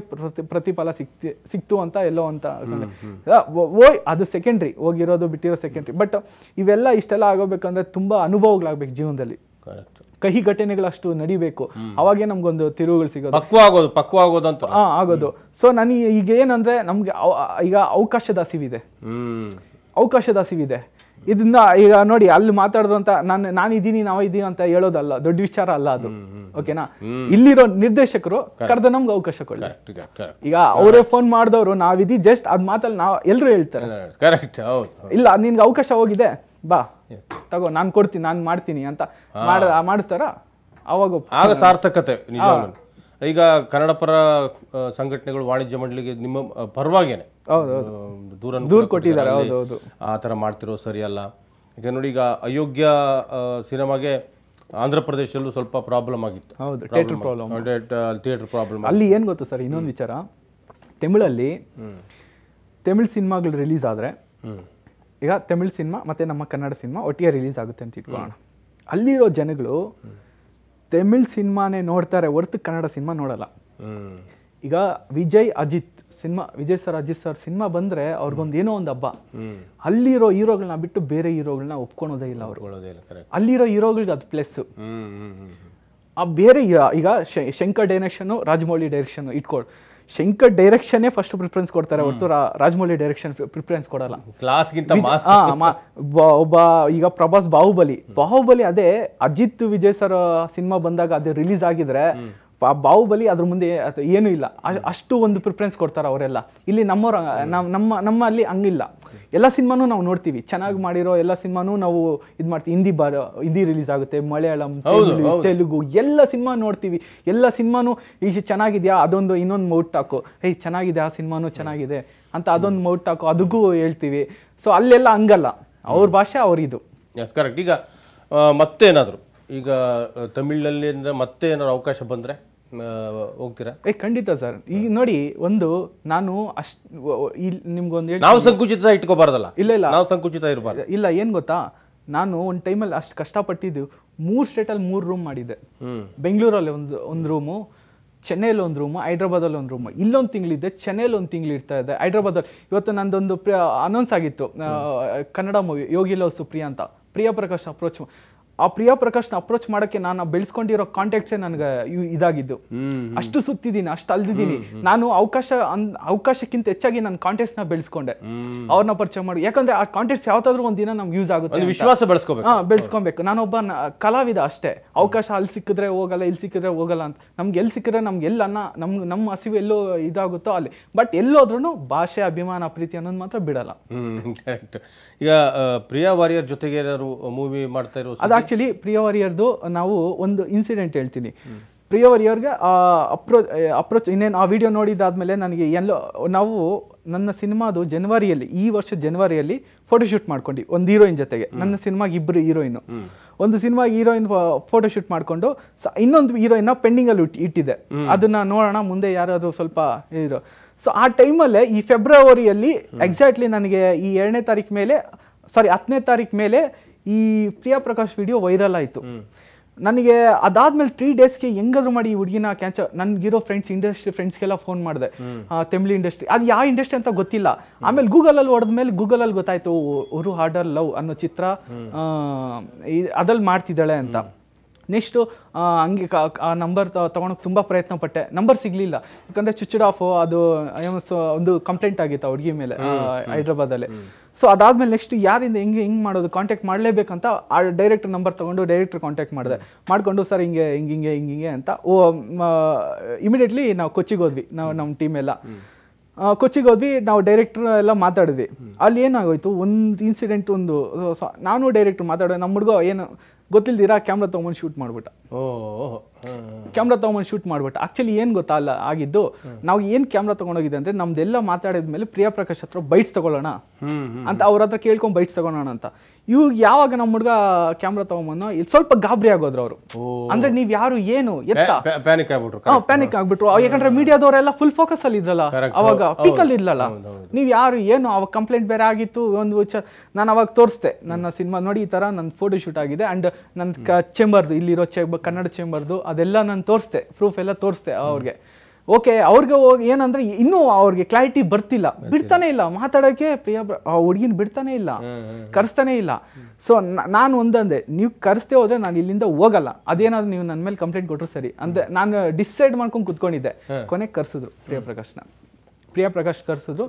ಪ್ರತಿಫಲ ಸಿಕ್ತಿ ಸಿಕ್ತು ಅಂತ ಎಲ್ಲೋ ಅಂತ ಓಯ್ ಅದು ಸೆಕೆಂಡ್ರಿ ಹೋಗಿರೋದು ಬಿಟ್ಟಿರೋ ಸೆಕೆಂಡ್ರಿ ಬಟ್ ಇವೆಲ್ಲ ಇಷ್ಟೆಲ್ಲ ಆಗೋಬೇಕಂದ್ರೆ ತುಂಬಾ ಅನುಭವಗಳಾಗ್ಬೇಕು ಜೀವನದಲ್ಲಿ ಕಹಿ ಘಟನೆಗಳಷ್ಟು ಅಷ್ಟು ನಡಿಬೇಕು ಅವಾಗೇ ನಮ್ಗೊಂದು ತಿರುವುಗಳು ಸಿಗೋದು ಪಕ್ವ ಆಗೋದು ಪಕ್ವ ಆಗೋದು ಅಂತ ಹಾ ಆಗೋದು ಸೊ ನಾನು ಈಗ ಏನಂದ್ರೆ ನಮ್ಗೆ ಈಗ ಅವಕಾಶದ ಹಸಿವಿದೆ ಅವಕಾಶದ ಹಸಿವಿದೆ ಇದನ್ನ ಈಗ ನೋಡಿ ಅಲ್ಲಿ ಮಾತಾಡಿದ್ರು ಅಂತ ನಾನು ನಾನು ಇದ್ದೀನಿ ಅಂತ ಹೇಳೋದಲ್ಲ ದೊಡ್ಡ ವಿಚಾರ ಅಲ್ಲ ಅದು ಓಕೆನಾ ಇಲ್ಲಿರೋ ನಿರ್ದೇಶಕರು ಕರೆದ ನಮ್ಗೆ ಅವಕಾಶ ಕೊಡ್ಲಿ ಈಗ ಅವರೇ ಫೋನ್ ಮಾಡಿದವರು ನಾವಿದ್ದೀವಿ ಜಸ್ಟ್ ಅದ್ ಮಾತಲ್ಲಿ ನಾವು ಎಲ್ಲರೂ ಹೇಳ್ತಾರೆ ಇಲ್ಲ ನಿನ್ಗೆ ಅವಕಾಶ ಹೋಗಿದೆ ಬಾ ತಗೋ ನಾನು ಕೊಡ್ತೀನಿ ನಾನು ಮಾಡ್ತೀನಿ ಅಂತ ಮಾಡ್ತಾರ ಅವಾಗ ಸಾರ್ಥಕತೆ ಈಗ ಕನ್ನಡ ಪರ ಸಂಘಟನೆಗಳು ವಾಣಿಜ್ಯ ಮಂಡಳಿಗೆ ನಿಮ್ಮ ಪರವಾಗೇನೆ ದೂರ ದೂರ ಕೊಟ್ಟಿದ್ದಾರೆ ಆ ಥರ ಮಾಡ್ತಿರೋ ಸರಿಯಲ್ಲ ಈಗ ನೋಡಿ ಈಗ ಅಯೋಗ್ಯ ಸಿನಿಮಾಗೆ ಆಂಧ್ರ ಪ್ರದೇಶಲ್ಲೂ ಸ್ವಲ್ಪ ಪ್ರಾಬ್ಲಮ್ ಆಗಿತ್ತು ಹೌದು ಪ್ರಾಬ್ಲಮ್ ಥಿಯೇಟರ್ ಪ್ರಾಬ್ಲಮ್ ಅಲ್ಲಿ ಏನು ಗೊತ್ತು ಸರ್ ಇನ್ನೊಂದು ವಿಚಾರ ತಮಿಳಲ್ಲಿ ತಮಿಳ್ ಸಿನಿಮಾಗಳು ರಿಲೀಸ್ ಆದರೆ ಈಗ ತಮಿಳ್ ಸಿನಿಮಾ ಮತ್ತು ನಮ್ಮ ಕನ್ನಡ ಸಿನಿಮಾ ಒಟ್ಟಿಗೆ ರಿಲೀಸ್ ಆಗುತ್ತೆ ಅಂತ ಇಟ್ಕೊಳ್ಳೋಣ ಅಲ್ಲಿರೋ ಜನಗಳು ತಮಿಳ್ ಸಿನಿಮಾನೇ ನೋಡ್ತಾರೆ ಹೊರತು ಕನ್ನಡ ಸಿನಿಮಾ ನೋಡಲ್ಲ ಈಗ Vijay Ajith cinema Vijay sir Ajith sir cinema ಬಂದ್ರೆ ಅವ್ರಿಗೊಂದು ಏನೋ ಒಂದು ಹಬ್ಬ ಅಲ್ಲಿರೋ ಹೀರೋಗಳನ್ನ ಬಿಟ್ಟು ಬೇರೆ ಹೀರೋಗಳನ್ನ ಒಪ್ಕೊಳೋದೇ ಇಲ್ಲ ಅವ್ರು ಅಲ್ಲಿರೋ ಹೀರೋಗಳಿಗೆ ಅದು ಪ್ಲಸ್ ಆ ಬೇರೆ ಈಗ ಶಂಕರ್ ಡೈರೆಕ್ಷನ್ ರಾಜಮೌಳಿ ಡೈರೆಕ್ಷನ್ ಇಟ್ಕೊಳ್ಳಿ ಶಂಕರ್ ಡೈರೆಕ್ಷನ್ ಫಸ್ಟ್ ಪ್ರಿಫರೆನ್ಸ್ ಕೊಡ್ತಾರೆ ಹೊರತು ರಾಜಮೌಳಿ ಡೈರೆಕ್ಷನ್ ಪ್ರಿಫರೆನ್ಸ್ ಕೊಡಲ್ಲ ಒಬ್ಬ ಈಗ ಪ್ರಭಾಸ್ ಬಾಹುಬಲಿ ಬಾಹುಬಲಿ ಅದೇ ಅಜಿತ್ ವಿಜಯ್ ಸರ್ ಸಿನಿಮಾ ಬಂದಾಗ ಅದೇ ರಿಲೀಸ್ ಆಗಿದ್ರೆ ಬಾಹುಬಲಿ ಅದ್ರ ಮುಂದೆ ಅಥವಾ ಏನೂ ಇಲ್ಲ ಅಷ್ಟು ಒಂದು ಪ್ರಿಫರೆನ್ಸ್ ಕೊಡ್ತಾರೆ ಅವರೆಲ್ಲ ಇಲ್ಲಿ ನಮ್ಮವ್ರ ನಮ್ಮ ನಮ್ಮಲ್ಲಿ ಹಂಗಿಲ್ಲ ಎಲ್ಲ ಸಿನಿಮಾನು ನಾವು ನೋಡ್ತೀವಿ ಚೆನ್ನಾಗಿ ಮಾಡಿರೋ ಎಲ್ಲ ಸಿನಿಮಾನು ನಾವು ಇದು ಮಾಡ್ತೀವಿ ಹಿಂದಿ ಬಾರ ಹಿಂದಿ ರಿಲೀಸ್ ಆಗುತ್ತೆ ಮಲಯಾಳಂ ತೆಲುಗು ಎಲ್ಲ ಸಿನಿಮಾ ನೋಡ್ತೀವಿ ಎಲ್ಲ ಸಿನಿಮಾನು ಈಗ ಚೆನ್ನಾಗಿದೆಯಾ ಅದೊಂದು ಇನ್ನೊಂದು ಮೌಟ್ ಟಾಕು ಏಯ್ ಚೆನ್ನಾಗಿದೆ ಆ ಸಿನಿಮಾನು ಚೆನ್ನಾಗಿದೆ ಅಂತ ಅದೊಂದು ಮೌಟ್ ಟಾಕು ಅದಕ್ಕೂ ಹೇಳ್ತೀವಿ ಸೊ ಅಲ್ಲೆಲ್ಲ ಹಂಗಲ್ಲ ಅವ್ರ ಭಾಷೆ ಅವ್ರಿದು ಇದು ಕರೆಕ್ಟ್ ಈಗ ಮತ್ತೇನಾದರೂ ಈಗ ತಮಿಳಲ್ಲಿಂದ ಮತ್ತೆ ಏನಾದ್ರು ಅವಕಾಶ ಬಂದರೆ ಹೋಗ್ತೀರಾ ಏ ಖಂಡಿತ ಸರ್ ಈಗ ನೋಡಿ ಒಂದು ನಾನು ಅಷ್ಟು ನಿಮ್ಗೊಂದು ನಾವು ಸಂಕುಚಿತ ಇಟ್ಕೋಬಾರ್ದಲ್ಲ ಇಲ್ಲ ಇಲ್ಲ ನಾವು ಸಂಕುಚಿತ ಇರಬಾರ್ದು ಇಲ್ಲ ಏನು ಗೊತ್ತಾ ನಾನು ಒಂದು ಟೈಮಲ್ಲಿ ಅಷ್ಟು ಕಷ್ಟಪಟ್ಟಿದ್ದು ಮೂರು ಸ್ಟೇಟಲ್ಲಿ ಮೂರು ರೂಮ್ ಮಾಡಿದ್ದೆ ಬೆಂಗಳೂರಲ್ಲಿ ಒಂದು ಒಂದು ರೂಮು ಚೆನ್ನೈಲಿ ಒಂದು ರೂಮು ಅಲ್ಲಿ ಒಂದು ರೂಮು ಇಲ್ಲೊಂದು ತಿಂಗಳಿದ್ದೆ ಚೆನ್ನೈಲಿ ಒಂದು ತಿಂಗಳು ಇರ್ತಾ ಇದೆ ಹೈದ್ರಾಬಾದಲ್ಲಿ ಇವತ್ತು ನಂದೊಂದು ಅನೌನ್ಸ್ ಆಗಿತ್ತು ಕನ್ನಡ ಮೂವಿ ಯೋಗಿಲೋ ಸುಪ್ರಿಯಾ ಅಂತ ಪ್ರಿಯಾ ಪ್ರಕಾಶ್ ಅಪ್ರೋಚ್ ಆ ಪ್ರಿಯಾ ಪ್ರಕಾಶ್ನ ಅಪ್ರೋಚ್ ಮಾಡಕ್ಕೆ ನಾನು ಬೆಳೆಸ್ಕೊಂಡಿರೋ ಕಾಂಟ್ಯಾಕ್ಟ್ಸೇ ನನಗೆ ಇದಾಗಿದ್ದು ಅಷ್ಟು ಸುತ್ತಿದ್ದೀನಿ ಅಷ್ಟು ಅಲ್ದಿದ್ದೀನಿ ನಾನು ಅವಕಾಶ ಅವಕಾಶಕ್ಕಿಂತ ಹೆಚ್ಚಾಗಿ ನನ್ನ ನ ಬೆಳೆಸ್ಕೊಂಡೆ ಅವ್ರನ್ನ ಪರಿಚಯ ಮಾಡಿ ಯಾಕಂದ್ರೆ ಆ ಕಾಂಟ್ಯಾಕ್ಟ್ಸ್ ಯಾವ್ದಾದ್ರು ಒಂದಿನ ನಮ್ಗೆ ಯೂಸ್ ಆಗುತ್ತೆ ವಿಶ್ವಾಸ ಬೆಳೆಸ್ಕೋಬೇಕು ಬೆಳೆಸ್ಕೊಬೇಕು ನಾನೊಬ್ಬ ಕಲಾವಿದ ಅಷ್ಟೇ ಅವಕಾಶ ಅಲ್ಲಿ ಸಿಕ್ಕಿದ್ರೆ ಹೋಗಲ್ಲ ಇಲ್ಲಿ ಸಿಕ್ಕಿದ್ರೆ ಹೋಗಲ್ಲ ಅಂತ ನಮ್ಗೆ ಎಲ್ಲಿ ಸಿಕ್ಕಿದ್ರೆ ನಮ್ಗೆ ಎಲ್ಲ ನಮ್ಗೆ ನಮ್ಮ ಹಸಿವು ಎಲ್ಲೋ ಇದಾಗುತ್ತೋ ಅಲ್ಲಿ ಬಟ್ ಎಲ್ಲೋದ್ರೂ ಭಾಷೆ ಅಭಿಮಾನ ಪ್ರೀತಿ ಅನ್ನೋದು ಮಾತ್ರ ಬಿಡಲ್ಲ ಈಗ ಪ್ರಿಯಾ ವಾರಿಯರ್ ಜೊತೆಗೆ ಮೂವಿ ಮಾಡ್ತಾ ಇರೋ ಆ್ಯಕ್ಚುಲಿ ಪ್ರಿಯವರಿಯರ್ದು ನಾವು ಒಂದು ಇನ್ಸಿಡೆಂಟ್ ಹೇಳ್ತೀನಿ ಪ್ರಿಯವರಿಯರ್ಗೆ ಆ ಅಪ್ರೋಚ್ ಇನ್ನೇನು ಆ ವಿಡಿಯೋ ನೋಡಿದಾದ್ಮೇಲೆ ನನಗೆ ಎಲ್ಲೋ ನಾವು ನನ್ನ ಸಿನಿಮಾದು ಜನವರಿಯಲ್ಲಿ ಈ ವರ್ಷ ಜನವರಿಯಲ್ಲಿ ಫೋಟೋಶೂಟ್ ಮಾಡ್ಕೊಂಡು ಒಂದು ಹೀರೋಯಿನ್ ಜೊತೆಗೆ ನನ್ನ ಸಿನಿಮಾಗೆ ಇಬ್ಬರು ಹೀರೋಯಿನ್ ಒಂದು ಸಿನಿಮಾ ಹೀರೋಯಿನ್ ಫೋಟೋಶೂಟ್ ಮಾಡಿಕೊಂಡು ಇನ್ನೊಂದು ಪೆಂಡಿಂಗ್ ಪೆಂಡಿಂಗಲ್ಲಿ ಇಟ್ಟಿದೆ ಅದನ್ನ ನೋಡೋಣ ಮುಂದೆ ಯಾರಾದರೂ ಸ್ವಲ್ಪ ಇರೋ ಸೊ ಆ ಟೈಮಲ್ಲೇ ಈ ಫೆಬ್ರವರಿಯಲ್ಲಿ ಎಕ್ಸಾಕ್ಟ್ಲಿ ನನಗೆ ಈ ಎರಡನೇ ತಾರೀಕು ಮೇಲೆ ಸಾರಿ ಹತ್ತನೇ ತಾರೀಕು ಮೇಲೆ ಈ ಪ್ರಿಯಾ ಪ್ರಕಾಶ್ ವಿಡಿಯೋ ವೈರಲ್ ಆಯಿತು ನನಗೆ ಅದಾದ್ಮೇಲೆ ತ್ರೀ ಡೇಸ್ಗೆ ಹೆಂಗಾದ್ರು ಮಾಡಿ ಈ ಹುಡುಗಿನ ಕ್ಯಾಚ್ ನನ್ಗಿರೋ ಫ್ರೆಂಡ್ಸ್ ಇಂಡಸ್ಟ್ರಿ ಫ್ರೆಂಡ್ಸ್ಗೆಲ್ಲ ಫೋನ್ ಮಾಡಿದೆ ತಮಿಳು ಇಂಡಸ್ಟ್ರಿ ಅದು ಯಾವ ಇಂಡಸ್ಟ್ರಿ ಅಂತ ಗೊತ್ತಿಲ್ಲ ಆಮೇಲೆ ಗೂಗಲಲ್ಲಿ ಹೊಡೆದ್ಮೇಲೆ ಗೂಗಲಲ್ಲಿ ಗೊತ್ತಾಯ್ತು ಉರು ಹಾರ್ಡರ್ ಲವ್ ಅನ್ನೋ ಚಿತ್ರ ಅದ್ರಲ್ಲಿ ಮಾಡ್ತಿದ್ದಾಳೆ ಅಂತ ನೆಕ್ಸ್ಟು ಹಂಗೆ ಆ ನಂಬರ್ ತೊಗೊಳಕ್ಕೆ ತುಂಬ ಪ್ರಯತ್ನ ಪಟ್ಟೆ ನಂಬರ್ ಸಿಗಲಿಲ್ಲ ಯಾಕಂದರೆ ಚುಚ್ಚುಡ್ ಆಫ್ ಅದು ಒಂದು ಕಂಪ್ಲೇಂಟ್ ಆಗಿತ್ತು ಹುಡುಗಿ ಮೇಲೆ ಹೈದ್ರಾಬಾದಲ್ಲಿ ಸೊ ಅದಾದ್ಮೇಲೆ ನೆಕ್ಸ್ಟ್ ಯಾರಿಂದ ಹೆಂಗೆ ಹಿಂಗೆ ಮಾಡೋದು ಕಾಂಟ್ಯಾಕ್ಟ್ ಮಾಡಲೇಬೇಕಂತ ಆ ಡೈರೆಕ್ಟರ್ ನಂಬರ್ ತೊಗೊಂಡು ಡೈರೆಕ್ಟರ್ ಕಾಂಟ್ಯಾಕ್ಟ್ ಮಾಡಿದೆ ಮಾಡಿಕೊಂಡು ಸರ್ ಹಿಂಗೆ ಹಿಂಗೆ ಹಿಂಗೆ ಹಿಂಗೆ ಹಿಂಗೆ ಅಂತ ಓ ಇಮಿಡಿಯೇಟ್ಲಿ ನಾವು ಕೊಚ್ಚಿಗೆ ಹೋದ್ವಿ ನಾವು ನಮ್ಮ ಟೀಮ್ ಎಲ್ಲ ಕೊಚ್ಚಿಗೆ ಹೋದ್ವಿ ನಾವು ಡೈರೆಕ್ಟರ್ ಎಲ್ಲ ಮಾತಾಡಿದ್ವಿ ಅಲ್ಲಿ ಏನಾಗೋಯ್ತು ಒಂದು ಇನ್ಸಿಡೆಂಟ್ ಒಂದು ನಾನು ಡೈರೆಕ್ಟ್ರ್ ಮಾತಾಡೋ ನಮ್ಮ ಹುಡುಗ ಏನು ಗೊತ್ತಿಲ್ದಿರಾ ಕ್ಯಾಮ್ರಾ ತೊಗೊಂಡು ಶೂಟ್ ಮಾಡ್ಬಿಟ್ಟ ಓಹ್ ಕ್ಯಾಮ್ರಾ ತಗೊಂಡ್ಬಂದು ಶೂಟ್ ಮಾಡ್ಬಿಟ್ಟು ಆಕ್ಚುಲಿ ಏನು ಗೊತ್ತಾ ಅಲ್ಲ ಆಗಿದ್ದು ನಾವು ಏನು ಕ್ಯಾಮ್ರಾ ತೊಗೊಂಡೋಗಿದೆ ಅಂದ್ರೆ ನಮ್ದೆಲ್ಲ ಮಾತಾಡಿದ ಮೇಲೆ ಪ್ರಿಯಾ ಪ್ರಕಾಶ್ ಹತ್ರ ಬೈಟ್ಸ್ ತಗೊಳ್ಳೋಣ ಅಂತ ಅವ್ರ ಹತ್ರ ಕೇಳ್ಕೊಂಡು ಬೈಟ್ಸ್ ತಗೊಳ್ಳೋಣ ಅಂತ ಇವ್ ಯಾವಾಗ ನಮ್ ಹುಡುಗ ಕ್ಯಾಮ್ರಾ ತಗೊಂಬಂದು ಇಲ್ಲಿ ಸ್ವಲ್ಪ ಗಾಬರಿ ಆಗೋದ್ರು ಅವರು ಅಂದ್ರೆ ನೀವ್ ಯಾರು ಏನು ಪ್ಯಾನಿಕ್ ಆಗ್ಬಿಟ್ರು ಪ್ಯಾನಿಕ್ ಆಗ್ಬಿಟ್ರು ಯಾಕಂದ್ರೆ ಮೀಡಿಯಾದವರೆಲ್ಲ ಫುಲ್ ಫೋಕಸ್ ಅಲ್ಲಿ ಇದ್ರಲ್ಲ ಅವಾಗ ಪೀಕ್ ಅಲ್ಲಿ ಇದ್ಲಲ್ಲ ನೀವ್ ಯಾರು ಏನು ಅವಾಗ ಕಂಪ್ಲೇಂಟ್ ಬೇರೆ ಆಗಿತ್ತು ಒಂದು ನಾನು ಅವಾಗ ತೋರಿಸ್ದೆ ನನ್ನ ಸಿನಿಮಾ ನೋಡಿ ಈ ತರ ನನ್ನ ಫೋಟೋ ಶೂಟ್ ಆಗಿದೆ ಅಂಡ್ ನನ್ನ ಚೇಂಬರ್ ಇಲ್ಲಿರೋ ಚೇಂಬರ್ ಕನ್ನಡ ಚೇಂಬರ್ದು ಅದೆಲ್ಲ ನಾನು ತೋರಿಸ್ದೆ ಪ್ರೂಫ್ ಎಲ್ಲ ತೋರಿಸ್ದೆ ಅವ್ರಿಗೆ ಓಕೆ ಅವ್ರಿಗೆ ಹೋಗಿ ಏನಂದ್ರೆ ಇನ್ನೂ ಅವ್ರಿಗೆ ಕ್ಲಾರಿಟಿ ಬರ್ತಿಲ್ಲ ಬಿಡ್ತಾನೆ ಇಲ್ಲ ಮಾತಾಡೋಕೆ ಪ್ರಿಯ ಆ ಹುಡುಗಿನ ಬಿಡ್ತಾನೆ ಇಲ್ಲ ಕರ್ಸ್ತಾನೆ ಇಲ್ಲ ಸೊ ನಾನು ಒಂದಂದೆ ನೀವು ಕರೆಸ್ತೇ ಹೋದ್ರೆ ನಾನು ಇಲ್ಲಿಂದ ಹೋಗಲ್ಲ ಅದೇನಾದ್ರು ನೀವು ನನ್ನ ಮೇಲೆ ಕಂಪ್ಲೇಂಟ್ ಕೊಟ್ಟರು ಸರಿ ಅಂದ್ರೆ ನಾನು ಡಿಸೈಡ್ ಮಾಡ್ಕೊಂಡು ಕುತ್ಕೊಂಡಿದ್ದೆ ಕೊನೆಗೆ ಕರ್ಸಿದ್ರು ಪ್ರಿಯ ಪ್ರಕಾಶ್ನ ಪ್ರಿಯ ಪ್ರಕಾಶ್ ಕರ್ಸಿದ್ರು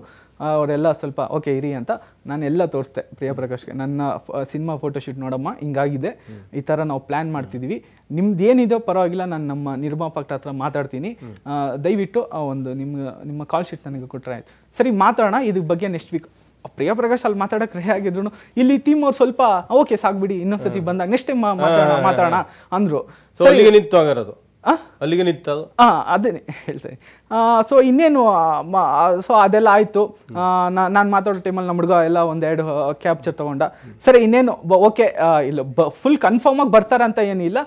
ಅವರೆಲ್ಲ ಸ್ವಲ್ಪ ಓಕೆ ಇರಿ ಅಂತ ನಾನು ಎಲ್ಲ ತೋರಿಸ್ದೆ ಪ್ರಿಯಾ ಪ್ರಕಾಶ್ಗೆ ನನ್ನ ಸಿನಿಮಾ ಫೋಟೋಶೂಟ್ ನೋಡಮ್ಮ ಹಿಂಗಾಗಿದೆ ಈ ಥರ ನಾವು ಪ್ಲ್ಯಾನ್ ಮಾಡ್ತಿದ್ವಿ ನಿಮ್ದು ಏನಿದೆಯೋ ಪರವಾಗಿಲ್ಲ ನಾನು ನಮ್ಮ ನಿರ್ಮಾಪಕ ಹತ್ರ ಮಾತಾಡ್ತೀನಿ ದಯವಿಟ್ಟು ಒಂದು ನಿಮ್ಮ ನಿಮ್ಮ ಕಾಲ್ ಶೀಟ್ ನನಗೆ ಕೊಟ್ಟರೆ ಆಯ್ತು ಸರಿ ಮಾತಾಡೋಣ ಇದ್ರ ಬಗ್ಗೆ ನೆಕ್ಸ್ಟ್ ವೀಕ್ ಪ್ರಿಯಾ ಪ್ರಕಾಶ್ ಅಲ್ಲಿ ಮಾತಾಡಕ್ಕೆ ರೇ ಆಗಿದ್ರು ಇಲ್ಲಿ ಟೀಮ್ ಅವ್ರು ಸ್ವಲ್ಪ ಓಕೆ ಸಾಕ್ಬಿಡಿ ಇನ್ನೊಂದ್ಸತಿ ಬಂದಾಗ ನೆಕ್ಸ್ಟ್ ಟೈಮ್ ಮಾತಾಡೋಣ ಮಾತಾಡೋಣ ಅಂದ್ರು ನಿಂತು ಆಗಿರೋದು ಅಲ್ಲಿಗೆ ನಿಂತ ಅದೇನೆ ಹೇಳ್ತೇನೆ ಸೊ ಇನ್ನೇನು ಸೊ ಅದೆಲ್ಲ ಆಯ್ತು ನಾನು ಮಾತಾಡೋ ಟೈಮಲ್ಲಿ ನಮ್ಮ ಹುಡುಗ ಎಲ್ಲ ಒಂದೆರಡು ಕ್ಯಾಪ್ಚರ್ ತಗೊಂಡ ಸರಿ ಇನ್ನೇನು ಓಕೆ ಇಲ್ಲ ಫುಲ್ ಕನ್ಫರ್ಮ್ ಆಗಿ ಬರ್ತಾರಂತ ಏನಿಲ್ಲ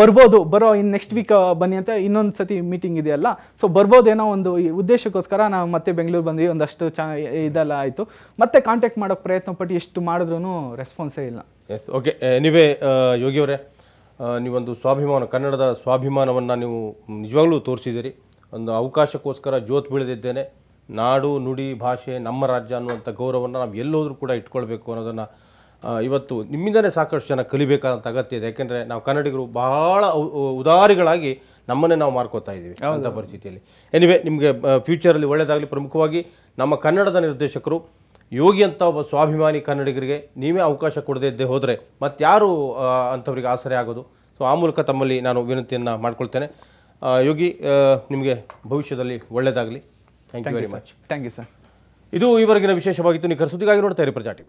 ಬರ್ಬೋದು ಬರೋ ಇನ್ ನೆಕ್ಸ್ಟ್ ವೀಕ್ ಬನ್ನಿ ಅಂತ ಇನ್ನೊಂದು ಸತಿ ಮೀಟಿಂಗ್ ಇದೆಯಲ್ಲ ಸೊ ಬರ್ಬೋದೇನೋ ಒಂದು ಉದ್ದೇಶಕ್ಕೋಸ್ಕರ ನಾವು ಮತ್ತೆ ಬೆಂಗಳೂರು ಬಂದ್ವಿ ಒಂದಷ್ಟು ಚಾ ಇದೆಲ್ಲ ಆಯಿತು ಮತ್ತೆ ಕಾಂಟ್ಯಾಕ್ಟ್ ಮಾಡೋಕೆ ಪ್ರಯತ್ನ ಪಟ್ಟು ಎಷ್ಟು ಮಾಡಿದ್ರೂ ರೆಸ್ಪಾನ್ಸೇ ಇಲ್ಲ ಎಸ್ ಓಕೆ ಎನಿವೇ ಯೋಗಿ ಅವರೇ ನೀವೊಂದು ಸ್ವಾಭಿಮಾನ ಕನ್ನಡದ ಸ್ವಾಭಿಮಾನವನ್ನು ನೀವು ನಿಜವಾಗ್ಲೂ ತೋರಿಸಿದ್ದೀರಿ ಒಂದು ಅವಕಾಶಕ್ಕೋಸ್ಕರ ಜ್ಯೋತ್ ಬೀಳದಿದ್ದೇನೆ ನಾಡು ನುಡಿ ಭಾಷೆ ನಮ್ಮ ರಾಜ್ಯ ಅನ್ನುವಂಥ ಗೌರವವನ್ನು ನಾವು ಎಲ್ಲೋದ್ರೂ ಕೂಡ ಇಟ್ಕೊಳ್ಬೇಕು ಅನ್ನೋದನ್ನು ಇವತ್ತು ನಿಮ್ಮಿಂದಲೇ ಸಾಕಷ್ಟು ಜನ ಕಲಿಬೇಕಾದಂಥ ಅಗತ್ಯ ಇದೆ ಯಾಕೆಂದರೆ ನಾವು ಕನ್ನಡಿಗರು ಬಹಳ ಉದಾರಿಗಳಾಗಿ ನಮ್ಮನ್ನೇ ನಾವು ಮಾರ್ಕೋತಾ ಇದ್ದೀವಿ ಅಂಥ ಪರಿಸ್ಥಿತಿಯಲ್ಲಿ ಎನಿವೆ ನಿಮಗೆ ಫ್ಯೂಚರಲ್ಲಿ ಒಳ್ಳೆಯದಾಗಲಿ ಪ್ರಮುಖವಾಗಿ ನಮ್ಮ ಕನ್ನಡದ ನಿರ್ದೇಶಕರು ಯೋಗಿ ಅಂತ ಒಬ್ಬ ಸ್ವಾಭಿಮಾನಿ ಕನ್ನಡಿಗರಿಗೆ ನೀವೇ ಅವಕಾಶ ಕೊಡದೇ ಇದ್ದೇ ಹೋದರೆ ಮತ್ತಾರು ಅಂಥವ್ರಿಗೆ ಆಸರೆ ಆಗೋದು ಸೊ ಆ ಮೂಲಕ ತಮ್ಮಲ್ಲಿ ನಾನು ವಿನಂತಿಯನ್ನು ಮಾಡ್ಕೊಳ್ತೇನೆ ಯೋಗಿ ನಿಮಗೆ ಭವಿಷ್ಯದಲ್ಲಿ ಒಳ್ಳೆಯದಾಗಲಿ thank you very much thank you sir ಇದು ಈವರೆಗಿನ ವಿಶೇಷವಾಗಿತ್ತು ನಿಖರ ಸುದ್ದಿಗಾಗಿ ನೋಡ್ತಾ ಇರಿ ಪ್ರಜಾಟಿ